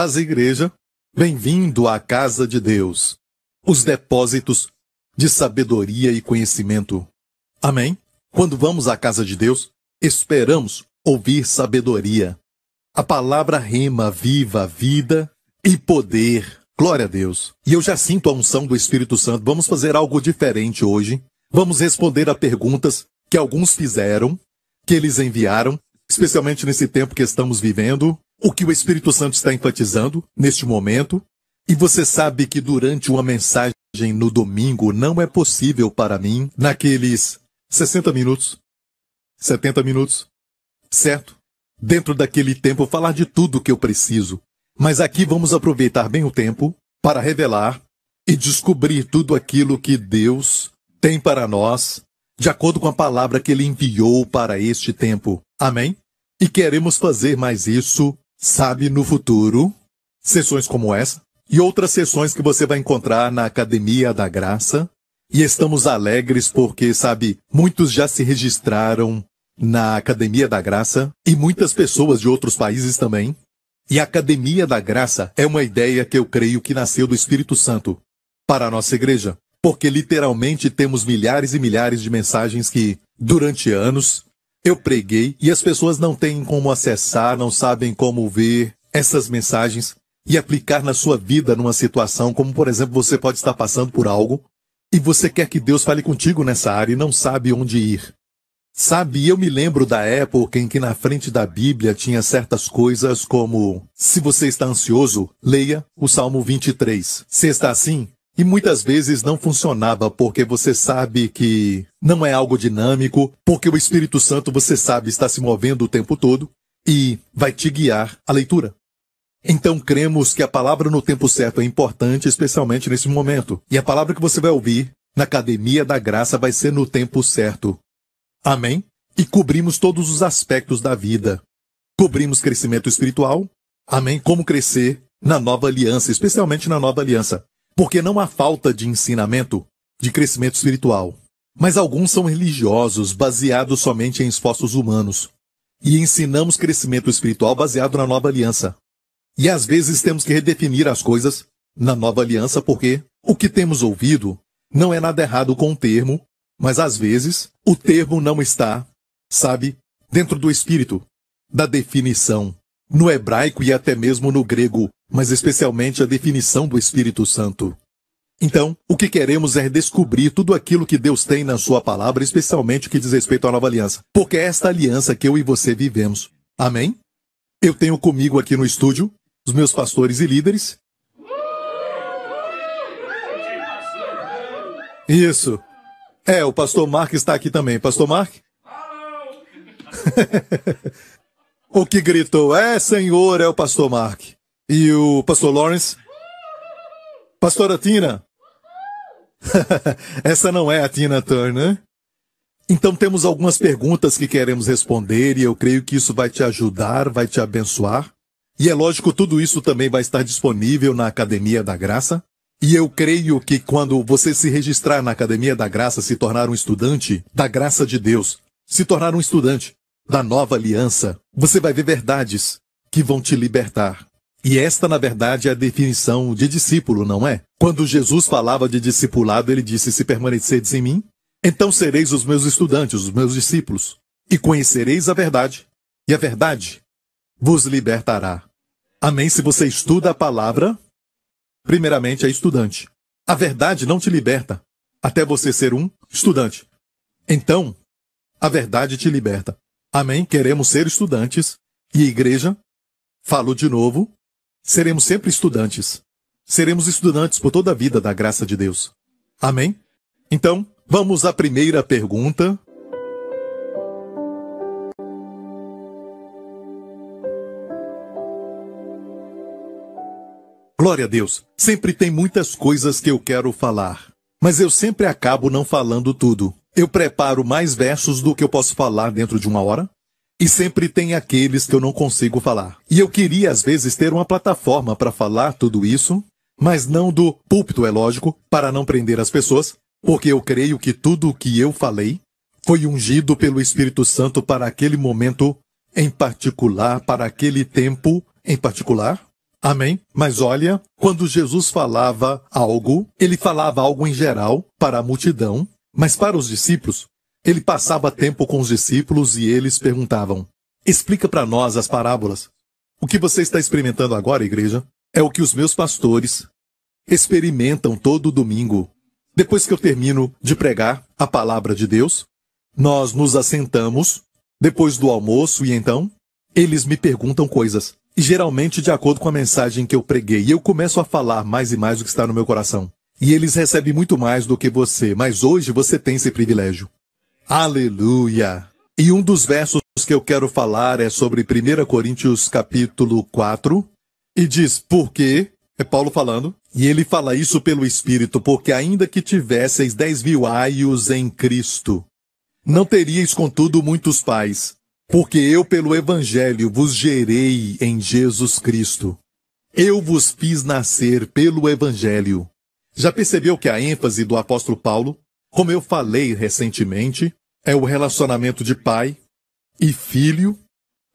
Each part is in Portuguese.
Paz Igreja, bem-vindo à casa de Deus, os depósitos de sabedoria e conhecimento. Amém? Quando vamos à casa de Deus, esperamos ouvir sabedoria. A palavra rema viva, vida e poder. Glória a Deus. E eu já sinto a unção do Espírito Santo. Vamos fazer algo diferente hoje. Vamos responder a perguntas que alguns fizeram, que eles enviaram, especialmente nesse tempo que estamos vivendo o que o Espírito Santo está enfatizando neste momento. E você sabe que durante uma mensagem no domingo não é possível para mim, naqueles 60 minutos, 70 minutos, certo? Dentro daquele tempo, falar de tudo que eu preciso. Mas aqui vamos aproveitar bem o tempo para revelar e descobrir tudo aquilo que Deus tem para nós, de acordo com a palavra que Ele enviou para este tempo. Amém? E queremos fazer mais isso sabe no futuro sessões como essa e outras sessões que você vai encontrar na Academia da Graça. E estamos alegres porque, sabe, muitos já se registraram na Academia da Graça e muitas pessoas de outros países também. E a Academia da Graça é uma ideia que eu creio que nasceu do Espírito Santo para a nossa igreja, porque literalmente temos milhares e milhares de mensagens que, durante anos, eu preguei e as pessoas não têm como acessar, não sabem como ver essas mensagens e aplicar na sua vida numa situação como, por exemplo, você pode estar passando por algo e você quer que Deus fale contigo nessa área e não sabe onde ir. Sabe, eu me lembro da época em que na frente da Bíblia tinha certas coisas como: se você está ansioso, leia o Salmo 23. Se está assim, e muitas vezes não funcionava, porque você sabe que não é algo dinâmico, porque o Espírito Santo, você sabe, está se movendo o tempo todo e vai te guiar a leitura. Então cremos que a palavra no tempo certo é importante, especialmente nesse momento. E a palavra que você vai ouvir na Academia da Graça vai ser no tempo certo. Amém? E cobrimos todos os aspectos da vida. Cobrimos crescimento espiritual. Amém? Como crescer na nova aliança, especialmente na nova aliança porque não há falta de ensinamento de crescimento espiritual. Mas alguns são religiosos, baseados somente em esforços humanos. E ensinamos crescimento espiritual baseado na nova aliança. E às vezes temos que redefinir as coisas na nova aliança, porque o que temos ouvido não é nada errado com o termo, mas às vezes o termo não está, sabe, dentro do espírito, da definição, no hebraico e até mesmo no grego mas especialmente a definição do Espírito Santo. Então, o que queremos é descobrir tudo aquilo que Deus tem na Sua palavra, especialmente o que diz respeito à nova aliança, porque é esta aliança que eu e você vivemos. Amém? Eu tenho comigo aqui no estúdio os meus pastores e líderes. Isso. É, o pastor Mark está aqui também. Pastor Mark? o que gritou é Senhor é o pastor Mark e o pastor Lawrence. Pastora Tina. Essa não é a Tina Turner. Então temos algumas perguntas que queremos responder e eu creio que isso vai te ajudar, vai te abençoar. E é lógico, tudo isso também vai estar disponível na Academia da Graça. E eu creio que quando você se registrar na Academia da Graça, se tornar um estudante da graça de Deus, se tornar um estudante da nova aliança, você vai ver verdades que vão te libertar e esta, na verdade, é a definição de discípulo, não é? Quando Jesus falava de discipulado, ele disse: Se permanecerdes em mim, então sereis os meus estudantes, os meus discípulos, e conhecereis a verdade, e a verdade vos libertará. Amém? Se você estuda a palavra, primeiramente é estudante. A verdade não te liberta, até você ser um estudante. Então, a verdade te liberta. Amém? Queremos ser estudantes. E igreja, falo de novo, seremos sempre estudantes. Seremos estudantes por toda a vida da graça de Deus. Amém? Então, vamos à primeira pergunta. Glória a Deus, sempre tem muitas coisas que eu quero falar, mas eu sempre acabo não falando tudo. Eu preparo mais versos do que eu posso falar dentro de uma hora? E sempre tem aqueles que eu não consigo falar. E eu queria, às vezes, ter uma plataforma para falar tudo isso, mas não do púlpito, é lógico, para não prender as pessoas, porque eu creio que tudo o que eu falei foi ungido pelo Espírito Santo para aquele momento em particular, para aquele tempo em particular. Amém? Mas olha, quando Jesus falava algo, ele falava algo em geral para a multidão, mas para os discípulos, ele passava tempo com os discípulos e eles perguntavam: Explica para nós as parábolas. O que você está experimentando agora, igreja, é o que os meus pastores experimentam todo domingo. Depois que eu termino de pregar a palavra de Deus, nós nos assentamos depois do almoço e então eles me perguntam coisas. E geralmente de acordo com a mensagem que eu preguei, eu começo a falar mais e mais do que está no meu coração. E eles recebem muito mais do que você, mas hoje você tem esse privilégio. Aleluia! E um dos versos que eu quero falar é sobre 1 Coríntios capítulo 4, e diz, porque, é Paulo falando, e ele fala isso pelo Espírito, porque ainda que tivesseis dez mil aios em Cristo, não teríeis, contudo, muitos pais, porque eu, pelo Evangelho, vos gerei em Jesus Cristo. Eu vos fiz nascer pelo Evangelho. Já percebeu que a ênfase do apóstolo Paulo, como eu falei recentemente, é o relacionamento de pai e filho.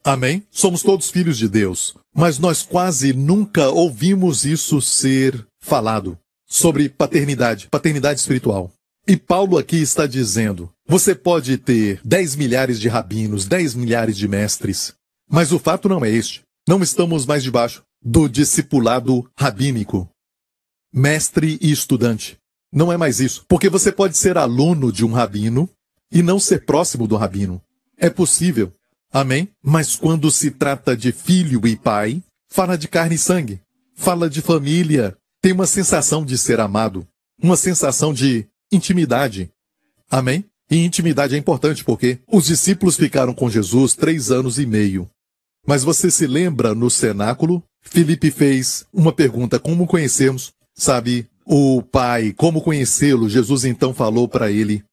Amém? Somos todos filhos de Deus, mas nós quase nunca ouvimos isso ser falado sobre paternidade, paternidade espiritual. E Paulo aqui está dizendo: você pode ter 10 milhares de rabinos, 10 milhares de mestres, mas o fato não é este. Não estamos mais debaixo do discipulado rabínico. Mestre e estudante. Não é mais isso, porque você pode ser aluno de um rabino e não ser próximo do rabino. É possível. Amém? Mas quando se trata de filho e pai, fala de carne e sangue, fala de família, tem uma sensação de ser amado, uma sensação de intimidade. Amém? E intimidade é importante porque os discípulos ficaram com Jesus três anos e meio. Mas você se lembra no cenáculo? Felipe fez uma pergunta: como conhecemos, sabe, o Pai, como conhecê-lo? Jesus então falou para ele: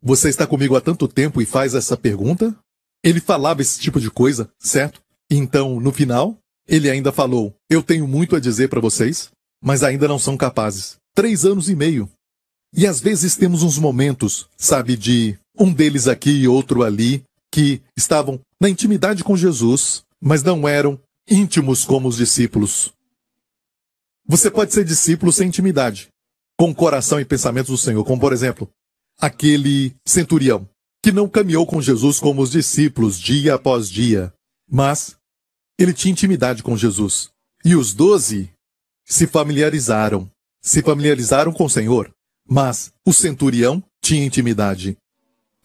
você está comigo há tanto tempo e faz essa pergunta? Ele falava esse tipo de coisa, certo? Então, no final, ele ainda falou: Eu tenho muito a dizer para vocês, mas ainda não são capazes. Três anos e meio. E às vezes temos uns momentos, sabe, de um deles aqui e outro ali, que estavam na intimidade com Jesus, mas não eram íntimos como os discípulos. Você pode ser discípulo sem intimidade, com coração e pensamentos do Senhor, como por exemplo, aquele centurião, que não caminhou com Jesus como os discípulos dia após dia, mas ele tinha intimidade com Jesus. E os doze se familiarizaram, se familiarizaram com o Senhor, mas o centurião tinha intimidade.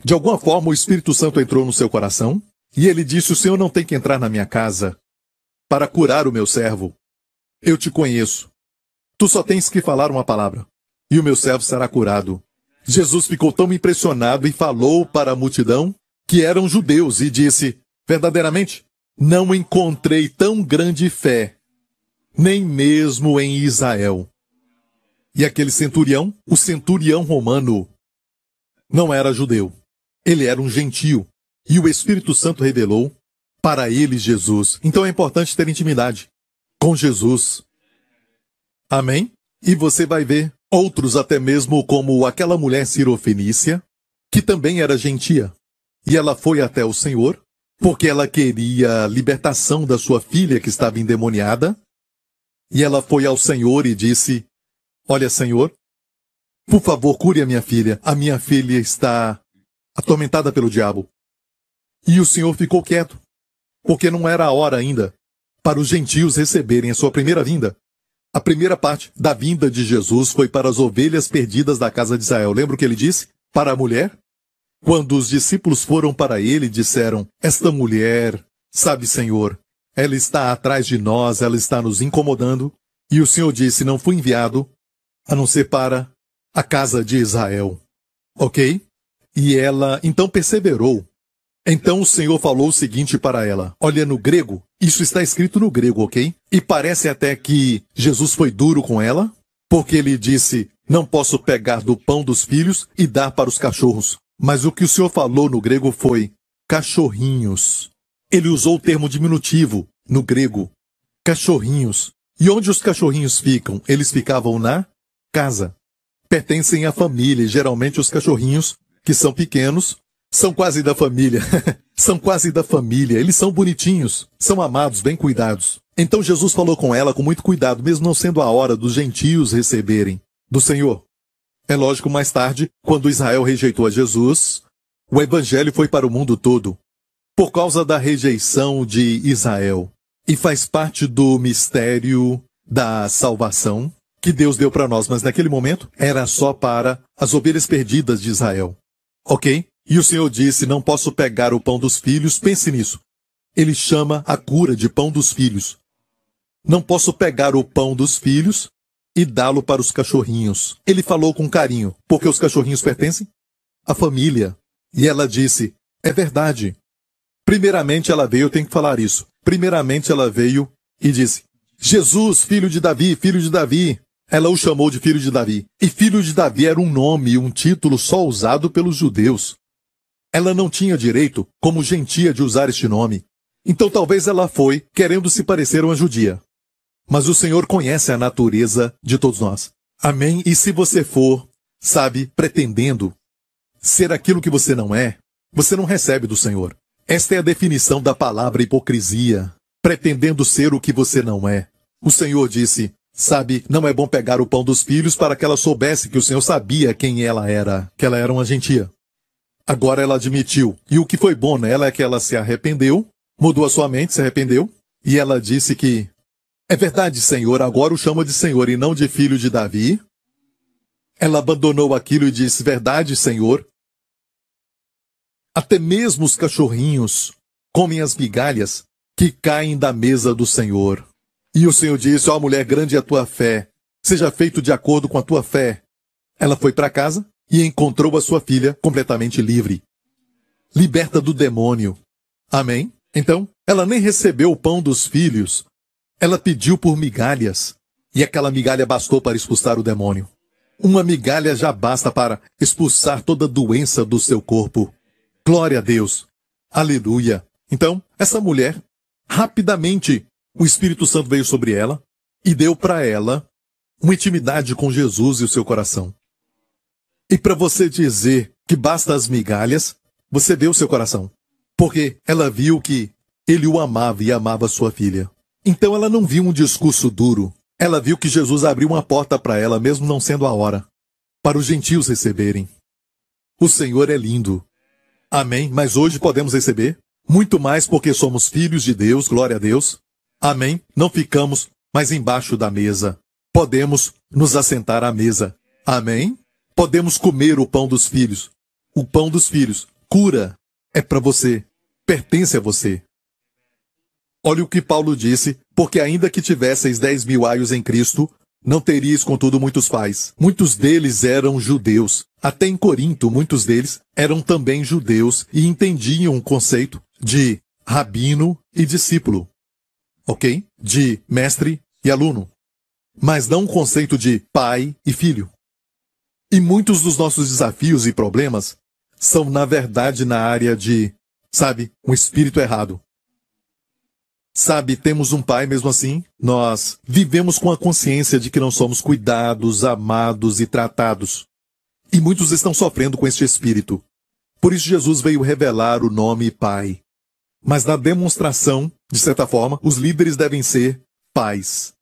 De alguma forma, o Espírito Santo entrou no seu coração e ele disse: O Senhor não tem que entrar na minha casa para curar o meu servo. Eu te conheço. Tu só tens que falar uma palavra e o meu servo será curado. Jesus ficou tão impressionado e falou para a multidão que eram judeus e disse: Verdadeiramente, não encontrei tão grande fé, nem mesmo em Israel. E aquele centurião, o centurião romano, não era judeu. Ele era um gentio. E o Espírito Santo revelou para ele Jesus. Então é importante ter intimidade com Jesus. Amém? E você vai ver Outros até mesmo como aquela mulher sirofenícia, que também era gentia. E ela foi até o Senhor, porque ela queria a libertação da sua filha que estava endemoniada. E ela foi ao Senhor e disse: Olha, Senhor, por favor, cure a minha filha. A minha filha está atormentada pelo diabo. E o Senhor ficou quieto, porque não era a hora ainda para os gentios receberem a sua primeira vinda. A primeira parte da vinda de Jesus foi para as ovelhas perdidas da casa de Israel. Lembra o que ele disse? Para a mulher? Quando os discípulos foram para ele, disseram: Esta mulher, sabe, Senhor, ela está atrás de nós, ela está nos incomodando. E o Senhor disse: Não fui enviado a não ser para a casa de Israel. Ok? E ela então perseverou. Então o Senhor falou o seguinte para ela: Olha, no grego, isso está escrito no grego, ok? E parece até que Jesus foi duro com ela, porque ele disse: Não posso pegar do pão dos filhos e dar para os cachorros. Mas o que o senhor falou no grego foi cachorrinhos. Ele usou o termo diminutivo no grego, cachorrinhos. E onde os cachorrinhos ficam? Eles ficavam na casa. Pertencem à família, e geralmente os cachorrinhos, que são pequenos, são quase da família. são quase da família. Eles são bonitinhos, são amados, bem cuidados. Então Jesus falou com ela com muito cuidado, mesmo não sendo a hora dos gentios receberem do Senhor. É lógico, mais tarde, quando Israel rejeitou a Jesus, o evangelho foi para o mundo todo, por causa da rejeição de Israel. E faz parte do mistério da salvação que Deus deu para nós, mas naquele momento era só para as ovelhas perdidas de Israel. Ok? E o Senhor disse: Não posso pegar o pão dos filhos, pense nisso. Ele chama a cura de pão dos filhos. Não posso pegar o pão dos filhos e dá-lo para os cachorrinhos. Ele falou com carinho, porque os cachorrinhos pertencem à família. E ela disse: É verdade. Primeiramente ela veio, eu tenho que falar isso. Primeiramente ela veio e disse: Jesus, filho de Davi, filho de Davi. Ela o chamou de filho de Davi. E filho de Davi era um nome, um título só usado pelos judeus. Ela não tinha direito, como gentia, de usar este nome. Então talvez ela foi, querendo se parecer uma judia. Mas o Senhor conhece a natureza de todos nós. Amém? E se você for, sabe, pretendendo ser aquilo que você não é, você não recebe do Senhor. Esta é a definição da palavra hipocrisia, pretendendo ser o que você não é. O Senhor disse: Sabe, não é bom pegar o pão dos filhos para que ela soubesse que o Senhor sabia quem ela era, que ela era uma gentia. Agora ela admitiu. E o que foi bom nela é que ela se arrependeu, mudou a sua mente, se arrependeu, e ela disse que é verdade, Senhor, agora o chama de Senhor e não de filho de Davi. Ela abandonou aquilo e disse: Verdade, Senhor. Até mesmo os cachorrinhos comem as migalhas que caem da mesa do Senhor. E o Senhor disse: Ó oh, mulher, grande é a tua fé, seja feito de acordo com a tua fé. Ela foi para casa, e encontrou a sua filha completamente livre, liberta do demônio. Amém? Então, ela nem recebeu o pão dos filhos. Ela pediu por migalhas, e aquela migalha bastou para expulsar o demônio. Uma migalha já basta para expulsar toda doença do seu corpo. Glória a Deus. Aleluia. Então, essa mulher, rapidamente, o Espírito Santo veio sobre ela e deu para ela uma intimidade com Jesus e o seu coração. E para você dizer que basta as migalhas, você deu seu coração. Porque ela viu que ele o amava e amava sua filha. Então ela não viu um discurso duro. Ela viu que Jesus abriu uma porta para ela, mesmo não sendo a hora, para os gentios receberem. O Senhor é lindo. Amém. Mas hoje podemos receber muito mais porque somos filhos de Deus, glória a Deus. Amém. Não ficamos mais embaixo da mesa. Podemos nos assentar à mesa. Amém. Podemos comer o pão dos filhos. O pão dos filhos, cura, é para você, pertence a você. Olha o que Paulo disse, porque ainda que tivesseis dez mil aios em Cristo, não teríeis contudo muitos pais. Muitos deles eram judeus. Até em Corinto, muitos deles eram também judeus e entendiam o conceito de rabino e discípulo. Ok? De mestre e aluno. Mas não o conceito de pai e filho. E muitos dos nossos desafios e problemas são, na verdade, na área de, sabe, um espírito errado. Sabe, temos um pai mesmo assim, nós vivemos com a consciência de que não somos cuidados, amados e tratados. E muitos estão sofrendo com este espírito. Por isso Jesus veio revelar o nome Pai. Mas na demonstração, de certa forma, os líderes devem ser pais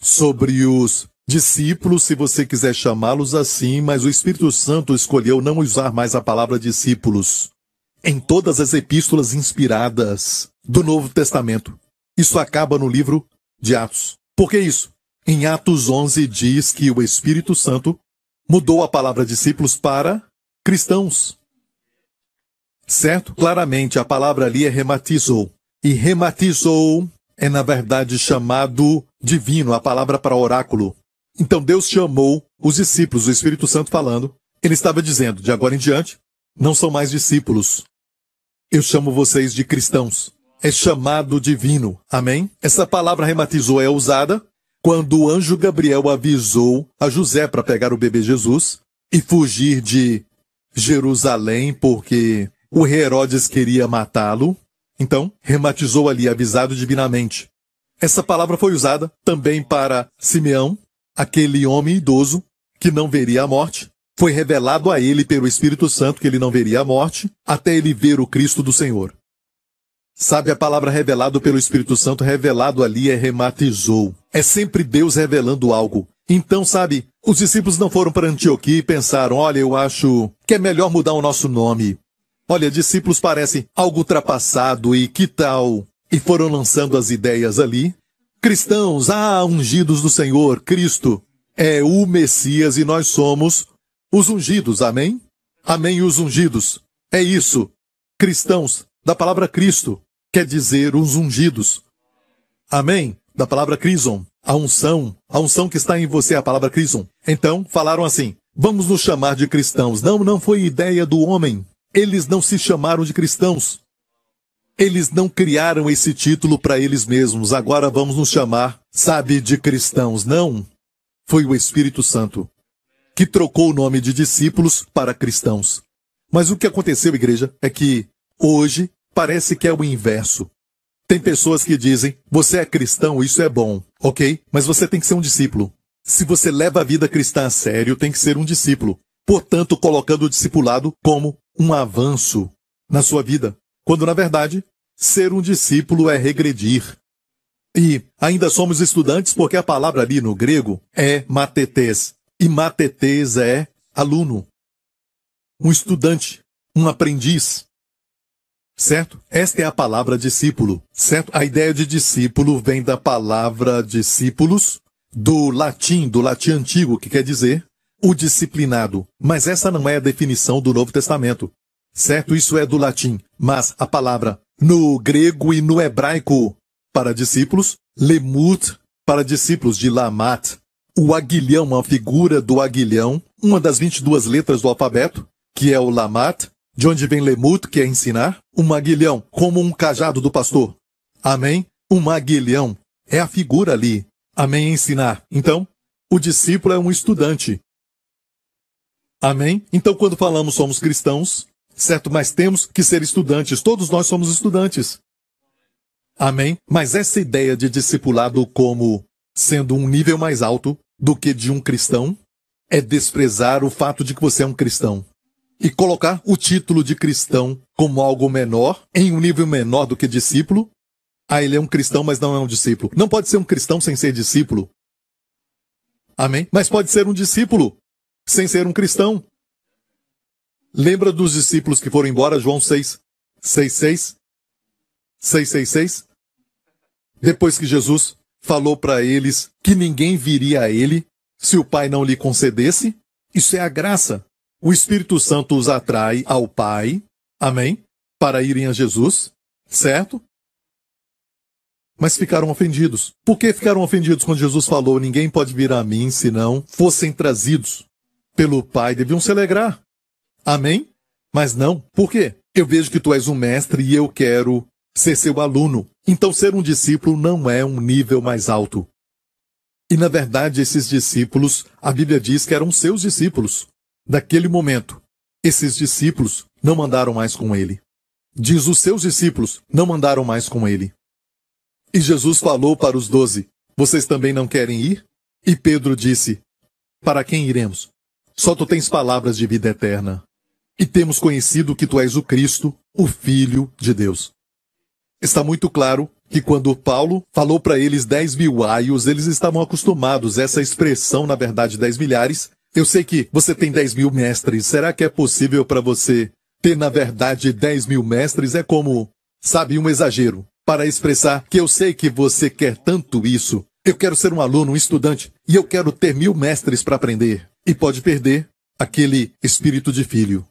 sobre os Discípulos, se você quiser chamá-los assim, mas o Espírito Santo escolheu não usar mais a palavra discípulos em todas as epístolas inspiradas do Novo Testamento. Isso acaba no livro de Atos. Por que isso? Em Atos 11 diz que o Espírito Santo mudou a palavra discípulos para cristãos. Certo? Claramente, a palavra ali é rematizou. E rematizou é, na verdade, chamado divino, a palavra para oráculo. Então Deus chamou os discípulos, o Espírito Santo falando. Ele estava dizendo, de agora em diante, não são mais discípulos. Eu chamo vocês de cristãos. É chamado divino. Amém? Essa palavra rematizou é usada quando o anjo Gabriel avisou a José para pegar o bebê Jesus e fugir de Jerusalém porque o rei Herodes queria matá-lo. Então, rematizou ali, avisado divinamente. Essa palavra foi usada também para Simeão, aquele homem idoso, que não veria a morte, foi revelado a ele pelo Espírito Santo que ele não veria a morte, até ele ver o Cristo do Senhor. Sabe a palavra revelado pelo Espírito Santo, revelado ali é rematizou. É sempre Deus revelando algo. Então, sabe, os discípulos não foram para Antioquia e pensaram, olha, eu acho que é melhor mudar o nosso nome. Olha, discípulos parece algo ultrapassado e que tal? E foram lançando as ideias ali, Cristãos, ah, ungidos do Senhor, Cristo é o Messias e nós somos os ungidos, amém? Amém, os ungidos. É isso. Cristãos, da palavra Cristo, quer dizer os ungidos. Amém? Da palavra crison, a unção, a unção que está em você, a palavra crison. Então, falaram assim, vamos nos chamar de cristãos. Não, não foi ideia do homem. Eles não se chamaram de cristãos. Eles não criaram esse título para eles mesmos. Agora vamos nos chamar, sabe, de cristãos. Não. Foi o Espírito Santo que trocou o nome de discípulos para cristãos. Mas o que aconteceu, igreja, é que hoje parece que é o inverso. Tem pessoas que dizem: você é cristão, isso é bom, ok? Mas você tem que ser um discípulo. Se você leva a vida cristã a sério, tem que ser um discípulo. Portanto, colocando o discipulado como um avanço na sua vida quando na verdade, ser um discípulo é regredir. E ainda somos estudantes porque a palavra ali no grego é matetes, e matetes é aluno, um estudante, um aprendiz. Certo? Esta é a palavra discípulo, certo? A ideia de discípulo vem da palavra discípulos, do latim, do latim antigo, que quer dizer o disciplinado. Mas essa não é a definição do Novo Testamento. Certo, isso é do latim, mas a palavra no grego e no hebraico para discípulos, lemut para discípulos de lamat. O aguilhão, a figura do aguilhão, uma das 22 letras do alfabeto, que é o lamat, de onde vem lemut, que é ensinar, um aguilhão, como um cajado do pastor. Amém? Um aguilhão é a figura ali. Amém? É ensinar. Então, o discípulo é um estudante. Amém? Então, quando falamos somos cristãos, certo? Mas temos que ser estudantes, todos nós somos estudantes. Amém? Mas essa ideia de discipulado como sendo um nível mais alto do que de um cristão é desprezar o fato de que você é um cristão e colocar o título de cristão como algo menor, em um nível menor do que discípulo. Ah, ele é um cristão, mas não é um discípulo. Não pode ser um cristão sem ser discípulo. Amém? Mas pode ser um discípulo sem ser um cristão. Lembra dos discípulos que foram embora, João 6, 6, 6? 6, 6, 6? Depois que Jesus falou para eles que ninguém viria a ele se o Pai não lhe concedesse, isso é a graça. O Espírito Santo os atrai ao Pai, amém? Para irem a Jesus, certo? Mas ficaram ofendidos. Por que ficaram ofendidos quando Jesus falou: Ninguém pode vir a mim se não fossem trazidos pelo Pai? Deviam se alegrar. Amém? Mas não. Por quê? Eu vejo que tu és um mestre e eu quero ser seu aluno. Então, ser um discípulo não é um nível mais alto. E, na verdade, esses discípulos, a Bíblia diz que eram seus discípulos. Daquele momento, esses discípulos não andaram mais com ele. Diz os seus discípulos não andaram mais com ele. E Jesus falou para os doze: Vocês também não querem ir? E Pedro disse: Para quem iremos? Só tu tens palavras de vida eterna e temos conhecido que tu és o Cristo, o Filho de Deus. Está muito claro que quando Paulo falou para eles 10 mil aios, eles estavam acostumados, essa expressão, na verdade, 10 milhares. Eu sei que você tem 10 mil mestres, será que é possível para você ter, na verdade, 10 mil mestres? É como, sabe, um exagero, para expressar que eu sei que você quer tanto isso. Eu quero ser um aluno, um estudante, e eu quero ter mil mestres para aprender. E pode perder aquele espírito de filho.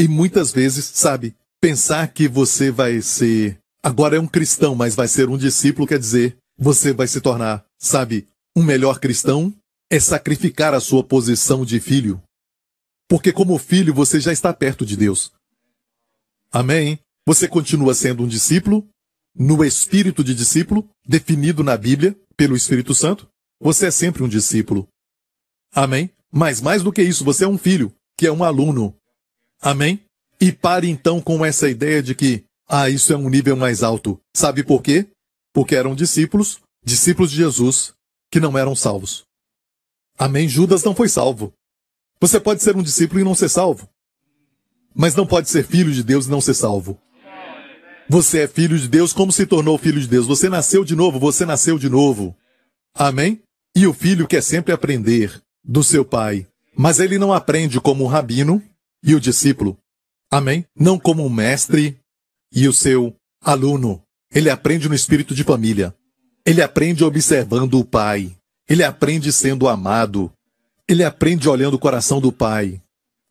E muitas vezes, sabe, pensar que você vai ser. Agora é um cristão, mas vai ser um discípulo, quer dizer, você vai se tornar, sabe, um melhor cristão é sacrificar a sua posição de filho. Porque, como filho, você já está perto de Deus. Amém? Você continua sendo um discípulo, no espírito de discípulo, definido na Bíblia pelo Espírito Santo. Você é sempre um discípulo. Amém? Mas mais do que isso, você é um filho, que é um aluno, Amém? E pare então com essa ideia de que, ah, isso é um nível mais alto. Sabe por quê? Porque eram discípulos, discípulos de Jesus, que não eram salvos. Amém? Judas não foi salvo. Você pode ser um discípulo e não ser salvo. Mas não pode ser filho de Deus e não ser salvo. Você é filho de Deus, como se tornou filho de Deus? Você nasceu de novo, você nasceu de novo. Amém? E o filho quer sempre aprender do seu pai. Mas ele não aprende como um rabino, e o discípulo. Amém? Não como o mestre e o seu aluno. Ele aprende no espírito de família. Ele aprende observando o pai. Ele aprende sendo amado. Ele aprende olhando o coração do pai.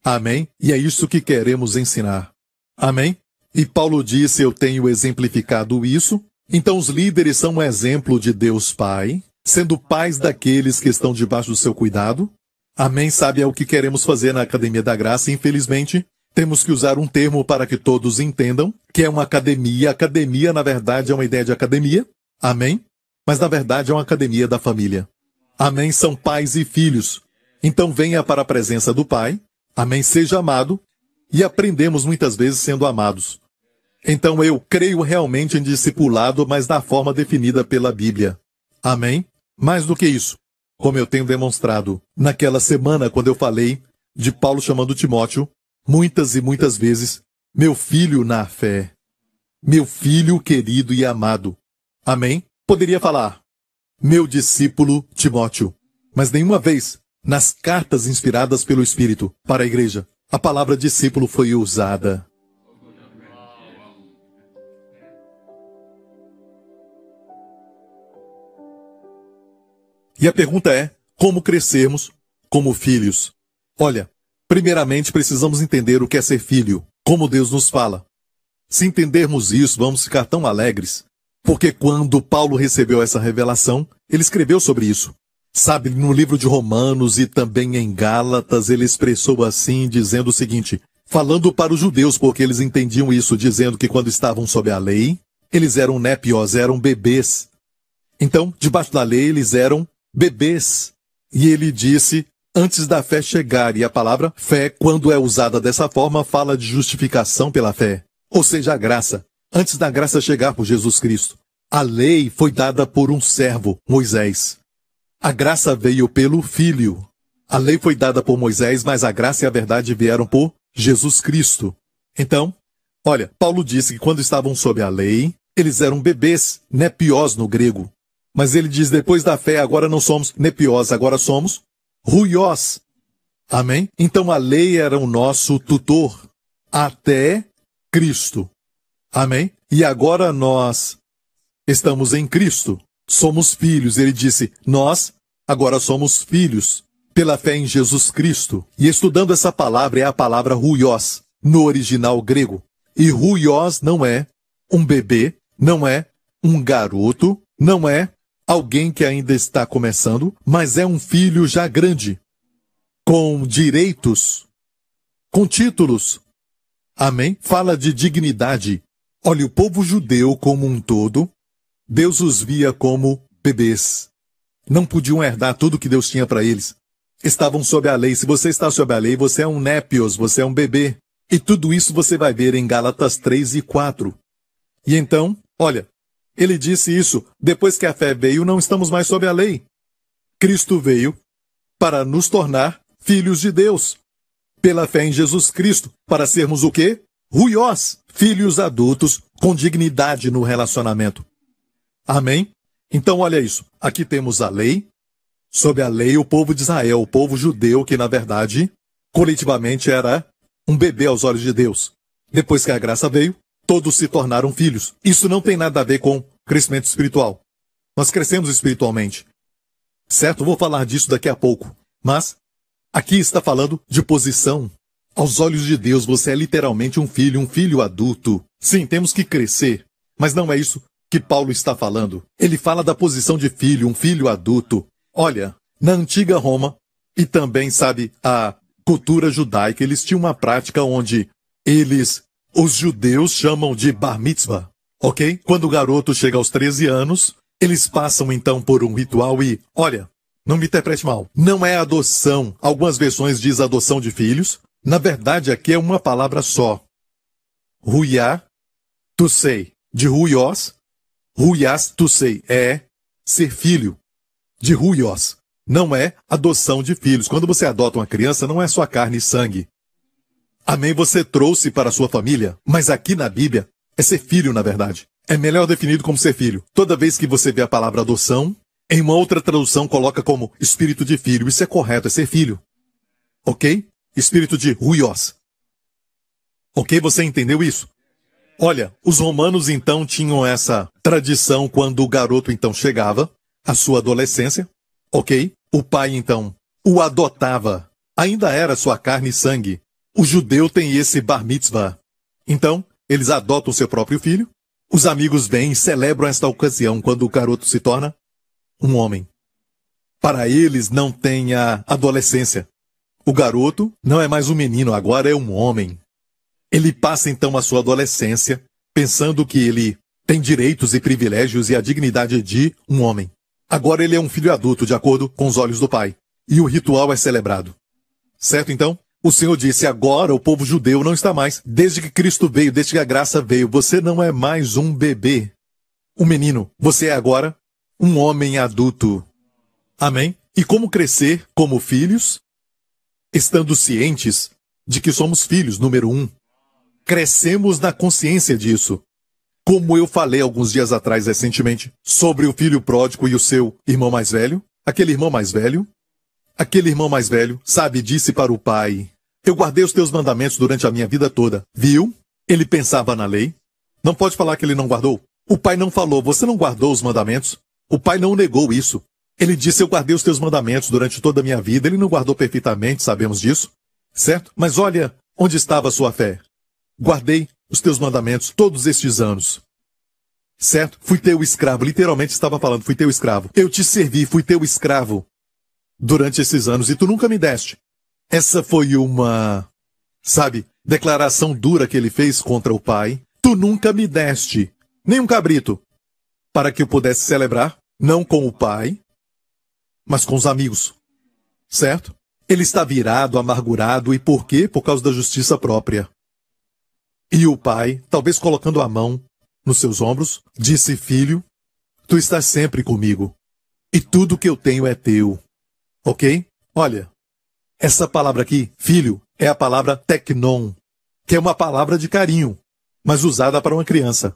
Amém? E é isso que queremos ensinar. Amém? E Paulo disse: Eu tenho exemplificado isso. Então, os líderes são um exemplo de Deus Pai, sendo pais daqueles que estão debaixo do seu cuidado, Amém sabe é o que queremos fazer na Academia da Graça, infelizmente. Temos que usar um termo para que todos entendam, que é uma academia. Academia, na verdade, é uma ideia de academia. Amém? Mas, na verdade, é uma academia da família. Amém são pais e filhos. Então, venha para a presença do Pai. Amém seja amado. E aprendemos muitas vezes sendo amados. Então, eu creio realmente em discipulado, mas na forma definida pela Bíblia. Amém? Mais do que isso, como eu tenho demonstrado naquela semana quando eu falei de Paulo chamando Timóteo, muitas e muitas vezes, meu filho na fé, meu filho querido e amado. Amém? Poderia falar, meu discípulo Timóteo, mas nenhuma vez nas cartas inspiradas pelo Espírito para a igreja, a palavra discípulo foi usada. E a pergunta é: como crescermos como filhos? Olha, primeiramente precisamos entender o que é ser filho, como Deus nos fala. Se entendermos isso, vamos ficar tão alegres, porque quando Paulo recebeu essa revelação, ele escreveu sobre isso. Sabe, no livro de Romanos e também em Gálatas, ele expressou assim, dizendo o seguinte: falando para os judeus, porque eles entendiam isso, dizendo que quando estavam sob a lei, eles eram népios, eram bebês. Então, debaixo da lei, eles eram bebês. E ele disse, antes da fé chegar, e a palavra fé, quando é usada dessa forma, fala de justificação pela fé, ou seja, a graça, antes da graça chegar por Jesus Cristo. A lei foi dada por um servo, Moisés. A graça veio pelo Filho. A lei foi dada por Moisés, mas a graça e a verdade vieram por Jesus Cristo. Então, olha, Paulo disse que quando estavam sob a lei, eles eram bebês, nepiós no grego. Mas ele diz: depois da fé, agora não somos nepios agora somos ruiós. Amém? Então a lei era o nosso tutor até Cristo. Amém? E agora nós estamos em Cristo, somos filhos. Ele disse: nós agora somos filhos pela fé em Jesus Cristo. E estudando essa palavra é a palavra ruiós no original grego. E ruiós não é um bebê, não é um garoto, não é alguém que ainda está começando, mas é um filho já grande, com direitos, com títulos. Amém? Fala de dignidade. Olha, o povo judeu como um todo, Deus os via como bebês. Não podiam herdar tudo que Deus tinha para eles. Estavam sob a lei. Se você está sob a lei, você é um népios, você é um bebê. E tudo isso você vai ver em Gálatas 3 e 4. E então, olha, ele disse isso depois que a fé veio, não estamos mais sob a lei. Cristo veio para nos tornar filhos de Deus. Pela fé em Jesus Cristo, para sermos o quê? Ruiós, filhos adultos com dignidade no relacionamento. Amém? Então olha isso. Aqui temos a lei. Sob a lei, o povo de Israel, o povo judeu, que na verdade, coletivamente era um bebê aos olhos de Deus. Depois que a graça veio, todos se tornaram filhos. Isso não tem nada a ver com crescimento espiritual. Nós crescemos espiritualmente. Certo? Vou falar disso daqui a pouco. Mas aqui está falando de posição. Aos olhos de Deus, você é literalmente um filho, um filho adulto. Sim, temos que crescer. Mas não é isso que Paulo está falando. Ele fala da posição de filho, um filho adulto. Olha, na antiga Roma, e também, sabe, a cultura judaica, eles tinham uma prática onde eles os judeus chamam de bar mitzvah, ok? Quando o garoto chega aos 13 anos, eles passam então por um ritual e, olha, não me interprete mal, não é adoção. Algumas versões diz adoção de filhos. Na verdade, aqui é uma palavra só. tu tusei, de Ruiás, tu tusei, é ser filho. De ruiós. não é adoção de filhos. Quando você adota uma criança, não é sua carne e sangue. Amém você trouxe para a sua família, mas aqui na Bíblia é ser filho, na verdade. É melhor definido como ser filho. Toda vez que você vê a palavra adoção, em uma outra tradução coloca como espírito de filho. Isso é correto, é ser filho. Ok? Espírito de ruios. Ok? Você entendeu isso? Olha, os romanos então tinham essa tradição quando o garoto então chegava à sua adolescência, ok? O pai então o adotava. Ainda era sua carne e sangue, o judeu tem esse bar mitzvah. Então, eles adotam seu próprio filho. Os amigos vêm e celebram esta ocasião quando o garoto se torna um homem. Para eles não tem a adolescência. O garoto não é mais um menino, agora é um homem. Ele passa então a sua adolescência pensando que ele tem direitos e privilégios e a dignidade de um homem. Agora ele é um filho adulto, de acordo com os olhos do pai, e o ritual é celebrado. Certo então? O Senhor disse: Agora o povo judeu não está mais. Desde que Cristo veio, desde que a graça veio, você não é mais um bebê, um menino. Você é agora um homem adulto. Amém? E como crescer como filhos? Estando cientes de que somos filhos, número um. Crescemos na consciência disso. Como eu falei alguns dias atrás recentemente sobre o filho pródigo e o seu irmão mais velho, aquele irmão mais velho Aquele irmão mais velho, sabe, disse para o pai: Eu guardei os teus mandamentos durante a minha vida toda. Viu? Ele pensava na lei. Não pode falar que ele não guardou. O pai não falou: Você não guardou os mandamentos? O pai não negou isso. Ele disse: Eu guardei os teus mandamentos durante toda a minha vida. Ele não guardou perfeitamente, sabemos disso. Certo? Mas olha onde estava a sua fé. Guardei os teus mandamentos todos estes anos. Certo? Fui teu escravo. Literalmente estava falando: Fui teu escravo. Eu te servi, fui teu escravo durante esses anos e tu nunca me deste. Essa foi uma, sabe, declaração dura que ele fez contra o pai. Tu nunca me deste nem um cabrito para que eu pudesse celebrar, não com o pai, mas com os amigos. Certo? Ele está virado, amargurado e por quê? Por causa da justiça própria. E o pai, talvez colocando a mão nos seus ombros, disse: Filho, tu estás sempre comigo e tudo que eu tenho é teu. Ok? Olha, essa palavra aqui, filho, é a palavra tecnon, que é uma palavra de carinho, mas usada para uma criança.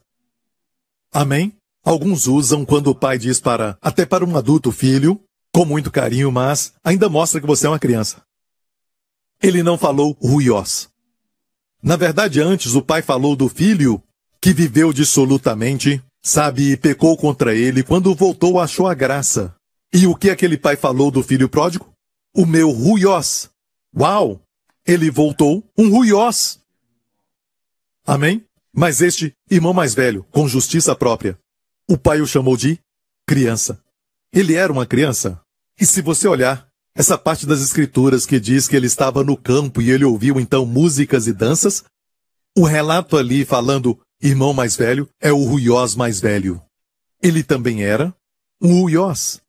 Amém? Alguns usam quando o pai diz para, até para um adulto, filho, com muito carinho, mas ainda mostra que você é uma criança. Ele não falou ruios. Na verdade, antes o pai falou do filho, que viveu dissolutamente, sabe, e pecou contra ele quando voltou achou a graça. E o que aquele pai falou do filho pródigo? O meu ruiós. Uau! Ele voltou um ruiós. Amém? Mas este, irmão mais velho, com justiça própria, o pai o chamou de criança. Ele era uma criança. E se você olhar, essa parte das escrituras que diz que ele estava no campo e ele ouviu então músicas e danças, o relato ali falando irmão mais velho é o ruiós mais velho. Ele também era um ruiós.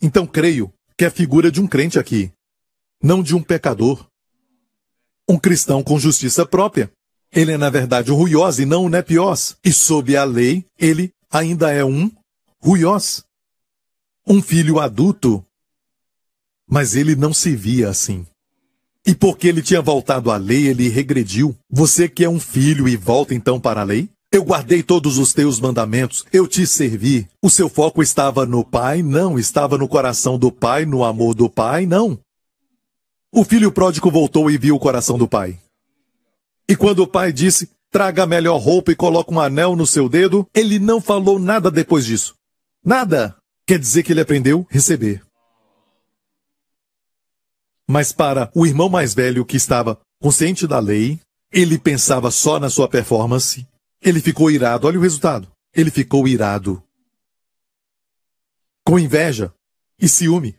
Então creio que é figura de um crente aqui, não de um pecador. Um cristão com justiça própria. Ele é, na verdade, um ruiós e não um nepios E sob a lei, ele ainda é um ruiós. Um filho adulto. Mas ele não se via assim. E porque ele tinha voltado à lei, ele regrediu. Você que é um filho e volta então para a lei? Eu guardei todos os teus mandamentos, eu te servi. O seu foco estava no pai? Não. Estava no coração do pai, no amor do pai? Não. O filho pródigo voltou e viu o coração do pai. E quando o pai disse: Traga a melhor roupa e coloque um anel no seu dedo, ele não falou nada depois disso. Nada! Quer dizer que ele aprendeu receber. Mas para o irmão mais velho que estava consciente da lei, ele pensava só na sua performance ele ficou irado. Olha o resultado. Ele ficou irado. Com inveja e ciúme.